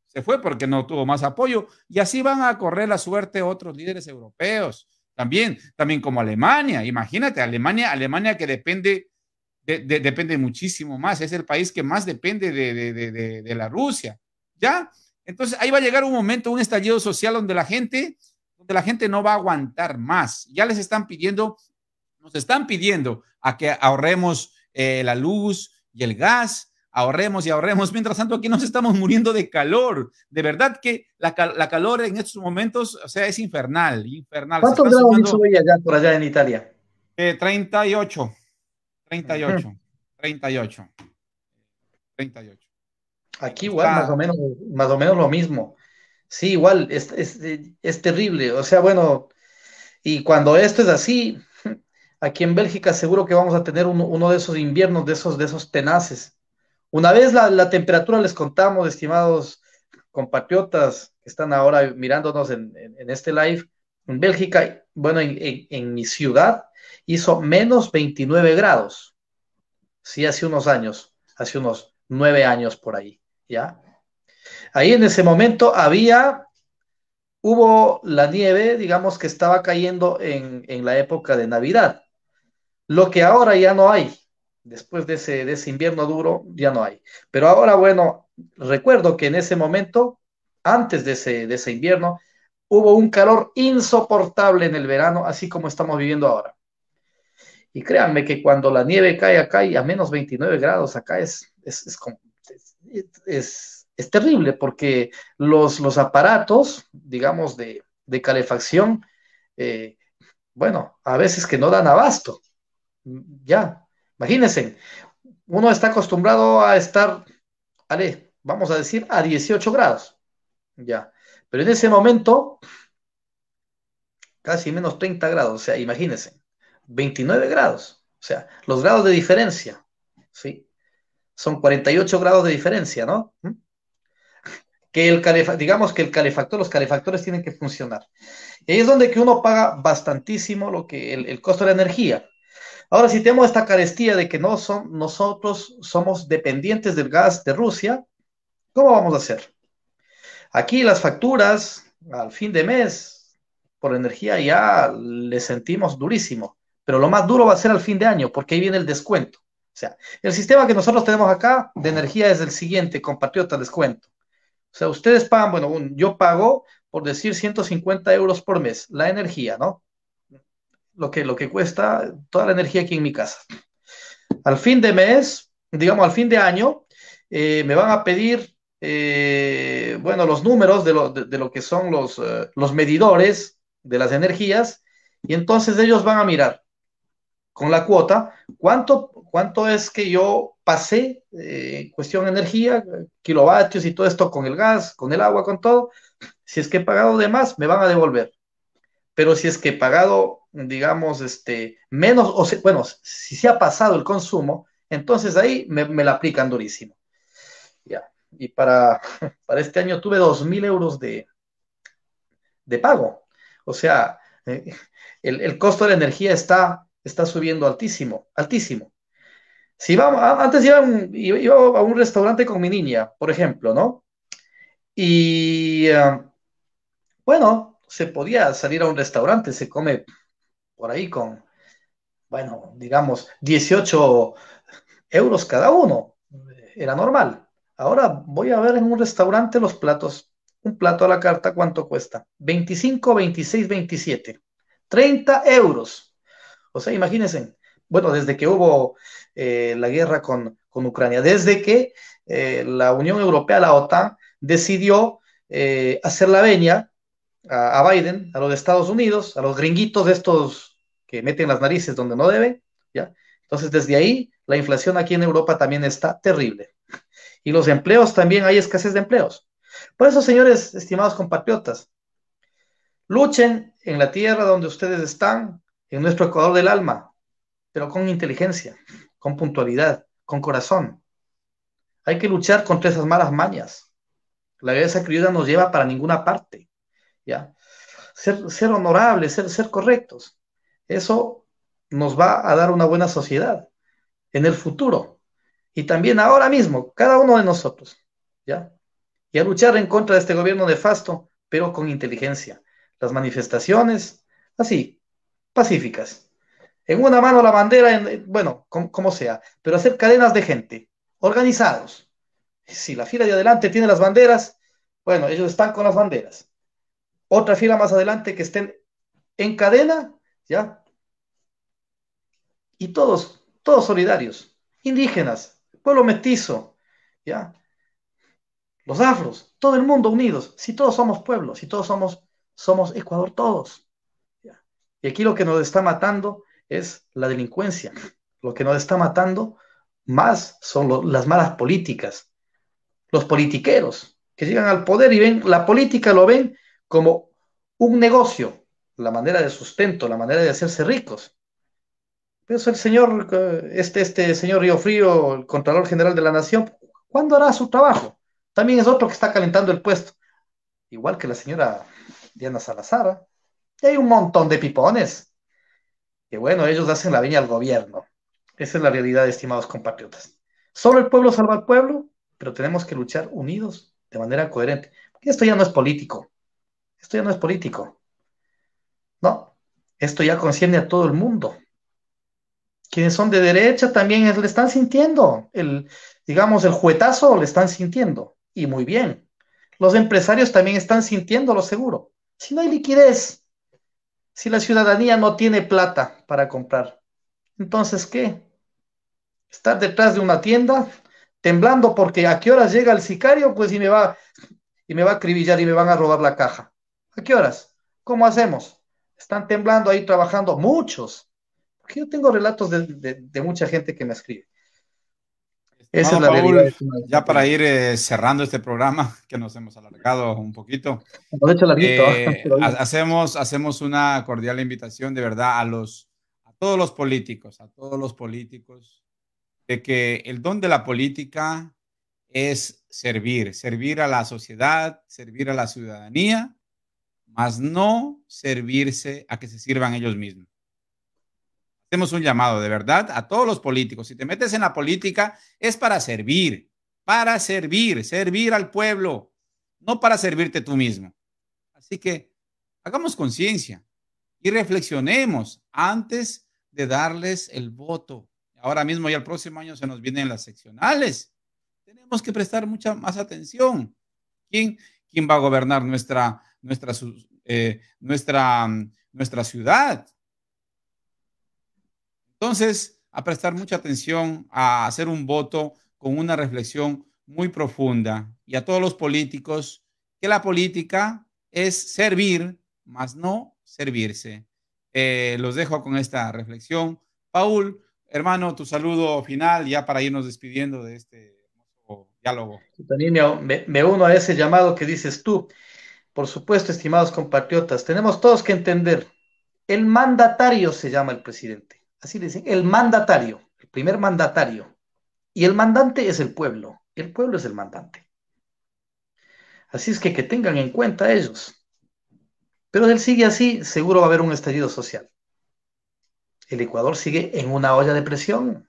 Se fue porque no tuvo más apoyo. Y así van a correr la suerte otros líderes europeos. También, también como Alemania. Imagínate, Alemania, Alemania que depende, depende muchísimo más. Es el país que más depende de, la Rusia. ¿Ya? Entonces ahí va a llegar un momento, un estallido social donde la gente, donde la gente no va a aguantar más. Ya les están pidiendo, nos están pidiendo a que ahorremos eh, la luz y el gas. Ahorremos y ahorremos. Mientras tanto, aquí nos estamos muriendo de calor. De verdad que la, la calor en estos momentos, o sea, es infernal, infernal. ¿Cuántos grados hoy allá por allá en Italia? 38. 38. 38. 38. Aquí igual, más, o menos, más o menos lo mismo. Sí, igual, es, es, es, terrible. O sea, bueno, y cuando esto es así, Aquí en Bélgica seguro que vamos a tener uno, de esos inviernos, de esos, de esos tenaces. Una vez la, temperatura les contamos, estimados compatriotas que están ahora mirándonos en, este live, en Bélgica, bueno, en, mi ciudad hizo menos 29 grados. Sí, hace unos años, hace unos nueve años por ahí, ¿ya? Ahí en ese momento había, hubo la nieve, digamos que estaba cayendo en, en, la época de Navidad. Lo que ahora ya no hay, después de ese, invierno duro, ya no hay. Pero ahora, bueno, recuerdo que en ese momento, antes de ese, invierno, hubo un calor insoportable en el verano, así como estamos viviendo ahora. Y créanme que cuando la nieve cae acá y a menos 29 grados acá es, es, terrible porque los, los aparatos, digamos, de, calefacción, eh, bueno, a veces que no dan abasto. Ya, imagínense, uno está acostumbrado a estar, vamos a decir, a 18 grados. Ya, pero en ese momento, casi menos 30 grados, o sea, imagínense, 29 grados, o sea, los grados de diferencia, ¿sí? Son 48 grados de diferencia, ¿no? ¿Mm? que el digamos que el calefactor, los calefactores tienen que funcionar. Y ahí es donde que uno paga bastantísimo lo que el costo de la energía. Ahora, si tenemos esta carestía de que no son, nosotros somos dependientes del gas de Rusia, ¿cómo vamos a hacer? Aquí las facturas al fin de mes por energía ya le sentimos durísimo, pero lo más duro va a ser al fin de año, porque ahí viene el descuento. O sea, el sistema que nosotros tenemos acá de energía es el siguiente, compatriota, descuento. O sea, ustedes pagan, bueno, yo pago, por decir, 150 euros por mes, la energía, ¿no? lo que, lo que cuesta toda la energía aquí en mi casa. Al fin de mes, digamos al fin de año, eh, me van a pedir, eh, bueno, los números de lo, que son los, eh, los medidores de las energías y entonces ellos van a mirar con la cuota cuánto, cuánto es que yo pasé en cuestión de energía, kilovatios y todo esto con el gas, con el agua, con todo. Si es que he pagado de más, me van a devolver. Pero si es que he pagado digamos, este, menos, o sea bueno, si se ha pasado el consumo, entonces ahí me, la aplican durísimo. Ya. Y para, (laughs) para este año tuve 2.000 euros de, de pago. O sea, eh, el, costo de la energía está, está subiendo altísimo, altísimo. Si vamos, antes iba a, un, restaurante con mi niña, por ejemplo, ¿no? Y eh, bueno, se podía salir a un restaurante, se come por ahí con, bueno, digamos, 18 euros cada uno. Era normal. Ahora voy a ver en un restaurante los platos. Un plato a la carta, ¿cuánto cuesta? 25, 26, 27. 30 euros. O sea, imagínense, bueno, desde que hubo eh, la guerra con, Ucrania, desde que eh, la Unión Europea, la OTAN, decidió eh, hacer la veña a, a Biden, a los Estados Unidos, a los gringuitos de estos que meten las narices donde no deben. ¿ya? Entonces, desde ahí, la inflación aquí en Europa también está terrible. Y los empleos también hay escasez de empleos. Por eso, señores, estimados compatriotas, luchen en la tierra donde ustedes están, en nuestro Ecuador del alma, pero con inteligencia, con puntualidad, con corazón. Hay que luchar contra esas malas mañas. La esa criolla nos lleva para ninguna parte. ¿ya? Ser, ser honorables, ser, ser correctos. Eso nos va a dar una buena sociedad en el futuro y también ahora mismo, cada uno de nosotros, ¿ya? Y a luchar en contra de este gobierno nefasto, pero con inteligencia. Las manifestaciones, así, pacíficas. En una mano la bandera, en, eh, bueno, como sea, pero hacer cadenas de gente, organizados. Si la fila de adelante tiene las banderas, bueno, ellos están con las banderas. Otra fila más adelante que estén en cadena, ¿ya? y todos, todos solidarios, indígenas, pueblo mestizo, ¿ya? Los afros, todo el mundo unidos, si todos somos pueblos, si todos somos, somos Ecuador todos. Y aquí lo que nos está matando es la delincuencia, lo que nos está matando más son las malas políticas, los politiqueros que llegan al poder y ven la política, lo ven como un negocio, la manera de sustento, la manera de hacerse ricos. Pero pues, el señor, este, este señor Río Frío, el Contralor General de la Nación, ¿cuándo hará su trabajo? También es otro que está calentando el puesto. Igual que la señora Diana Salazar. Y ¿eh? hay un montón de pipones. Que bueno, ellos hacen la viña al gobierno. Esa es la realidad, estimados compatriotas. Solo el pueblo salva al pueblo, pero tenemos que luchar unidos de manera coherente. esto ya no es político. Esto ya no es político. No, esto ya concierne a todo el mundo quienes son de derecha también le están sintiendo, el, digamos, el juetazo le están sintiendo, y muy bien. Los empresarios también están sintiendo lo seguro. Si no hay liquidez, si la ciudadanía no tiene plata para comprar, entonces, ¿qué? Estar detrás de una tienda temblando porque a qué horas llega el sicario, pues y me va y me va a acribillar y me van a robar la caja. ¿A qué horas? ¿Cómo hacemos? Están temblando ahí trabajando muchos yo tengo relatos de, de, mucha gente que me escribe. Este, Esa es la este Ya para ir eh, cerrando este programa, (laughs) que nos hemos alargado un poquito, eh, hacemos, hacemos una cordial invitación de verdad a, los, a todos los políticos, a todos los políticos, de que el don de la política es servir, servir a la sociedad, servir a la ciudadanía, más no servirse a que se sirvan ellos mismos. Hacemos un llamado de verdad a todos los políticos. Si te metes en la política es para servir, para servir, servir al pueblo, no para servirte tú mismo. Así que hagamos conciencia y reflexionemos antes de darles el voto. Ahora mismo y el próximo año se nos vienen las seccionales. Tenemos que prestar mucha más atención. ¿Quién, quién va a gobernar nuestra, nuestra, eh, nuestra, nuestra ciudad? Entonces, a prestar mucha atención, a hacer un voto con una reflexión muy profunda y a todos los políticos que la política es servir, más no servirse. Eh, los dejo con esta reflexión. Paul, hermano, tu saludo final ya para irnos despidiendo de este diálogo. Me, me uno a ese llamado que dices tú. Por supuesto, estimados compatriotas, tenemos todos que entender, el mandatario se llama el presidente así le dicen, el mandatario, el primer mandatario. Y el mandante es el pueblo, el pueblo es el mandante. Así es que que tengan en cuenta ellos. Pero él sigue así, seguro va a haber un estallido social. El Ecuador sigue en una olla de presión.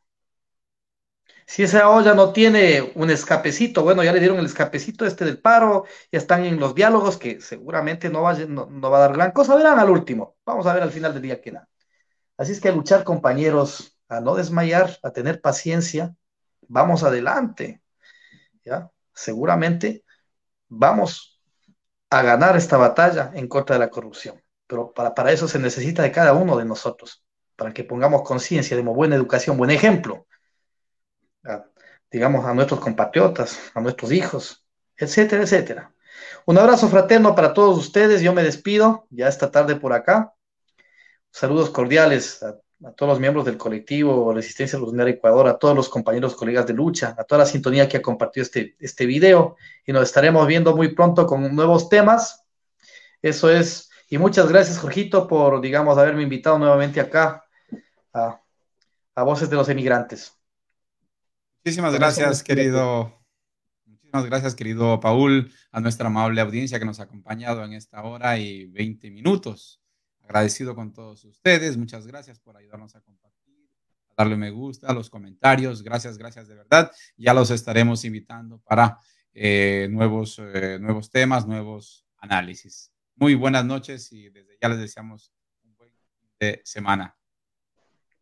Si esa olla no tiene un escapecito, bueno, ya le dieron el escapecito este del paro, ya están en los diálogos que seguramente no va, va a dar gran cosa, verán al último. Vamos a ver al final del día qué nada. Así es que a luchar, compañeros, a no desmayar, a tener paciencia, vamos adelante. Seguramente vamos a ganar esta batalla en contra de la corrupción, pero para, para eso se necesita de cada uno de nosotros, para que pongamos conciencia, demos buena educación, buen ejemplo, digamos, a nuestros compatriotas, a nuestros hijos, etcétera, etcétera. Un abrazo fraterno para todos ustedes, yo me despido, ya esta tarde por acá, Saludos cordiales a, todos los miembros del colectivo Resistencia lunar Ecuador, a todos los compañeros, colegas de lucha, a toda la sintonía que ha compartido este, este video y nos estaremos viendo muy pronto con nuevos temas. Eso es. Y muchas gracias, Jorgito, por, digamos, haberme invitado nuevamente acá a, a Voces de los Emigrantes. Muchísimas gracias, querido. Muchísimas gracias, querido Paul, a nuestra amable audiencia que nos ha acompañado en esta hora y 20 minutos agradecido con todos ustedes. Muchas gracias por ayudarnos a compartir, a darle me gusta, a los comentarios. Gracias, gracias de verdad. Ya los estaremos invitando para eh, nuevos, eh, nuevos temas, nuevos análisis. Muy buenas noches y desde ya les deseamos un buen fin de semana.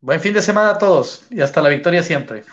Buen fin de semana a todos y hasta la victoria siempre.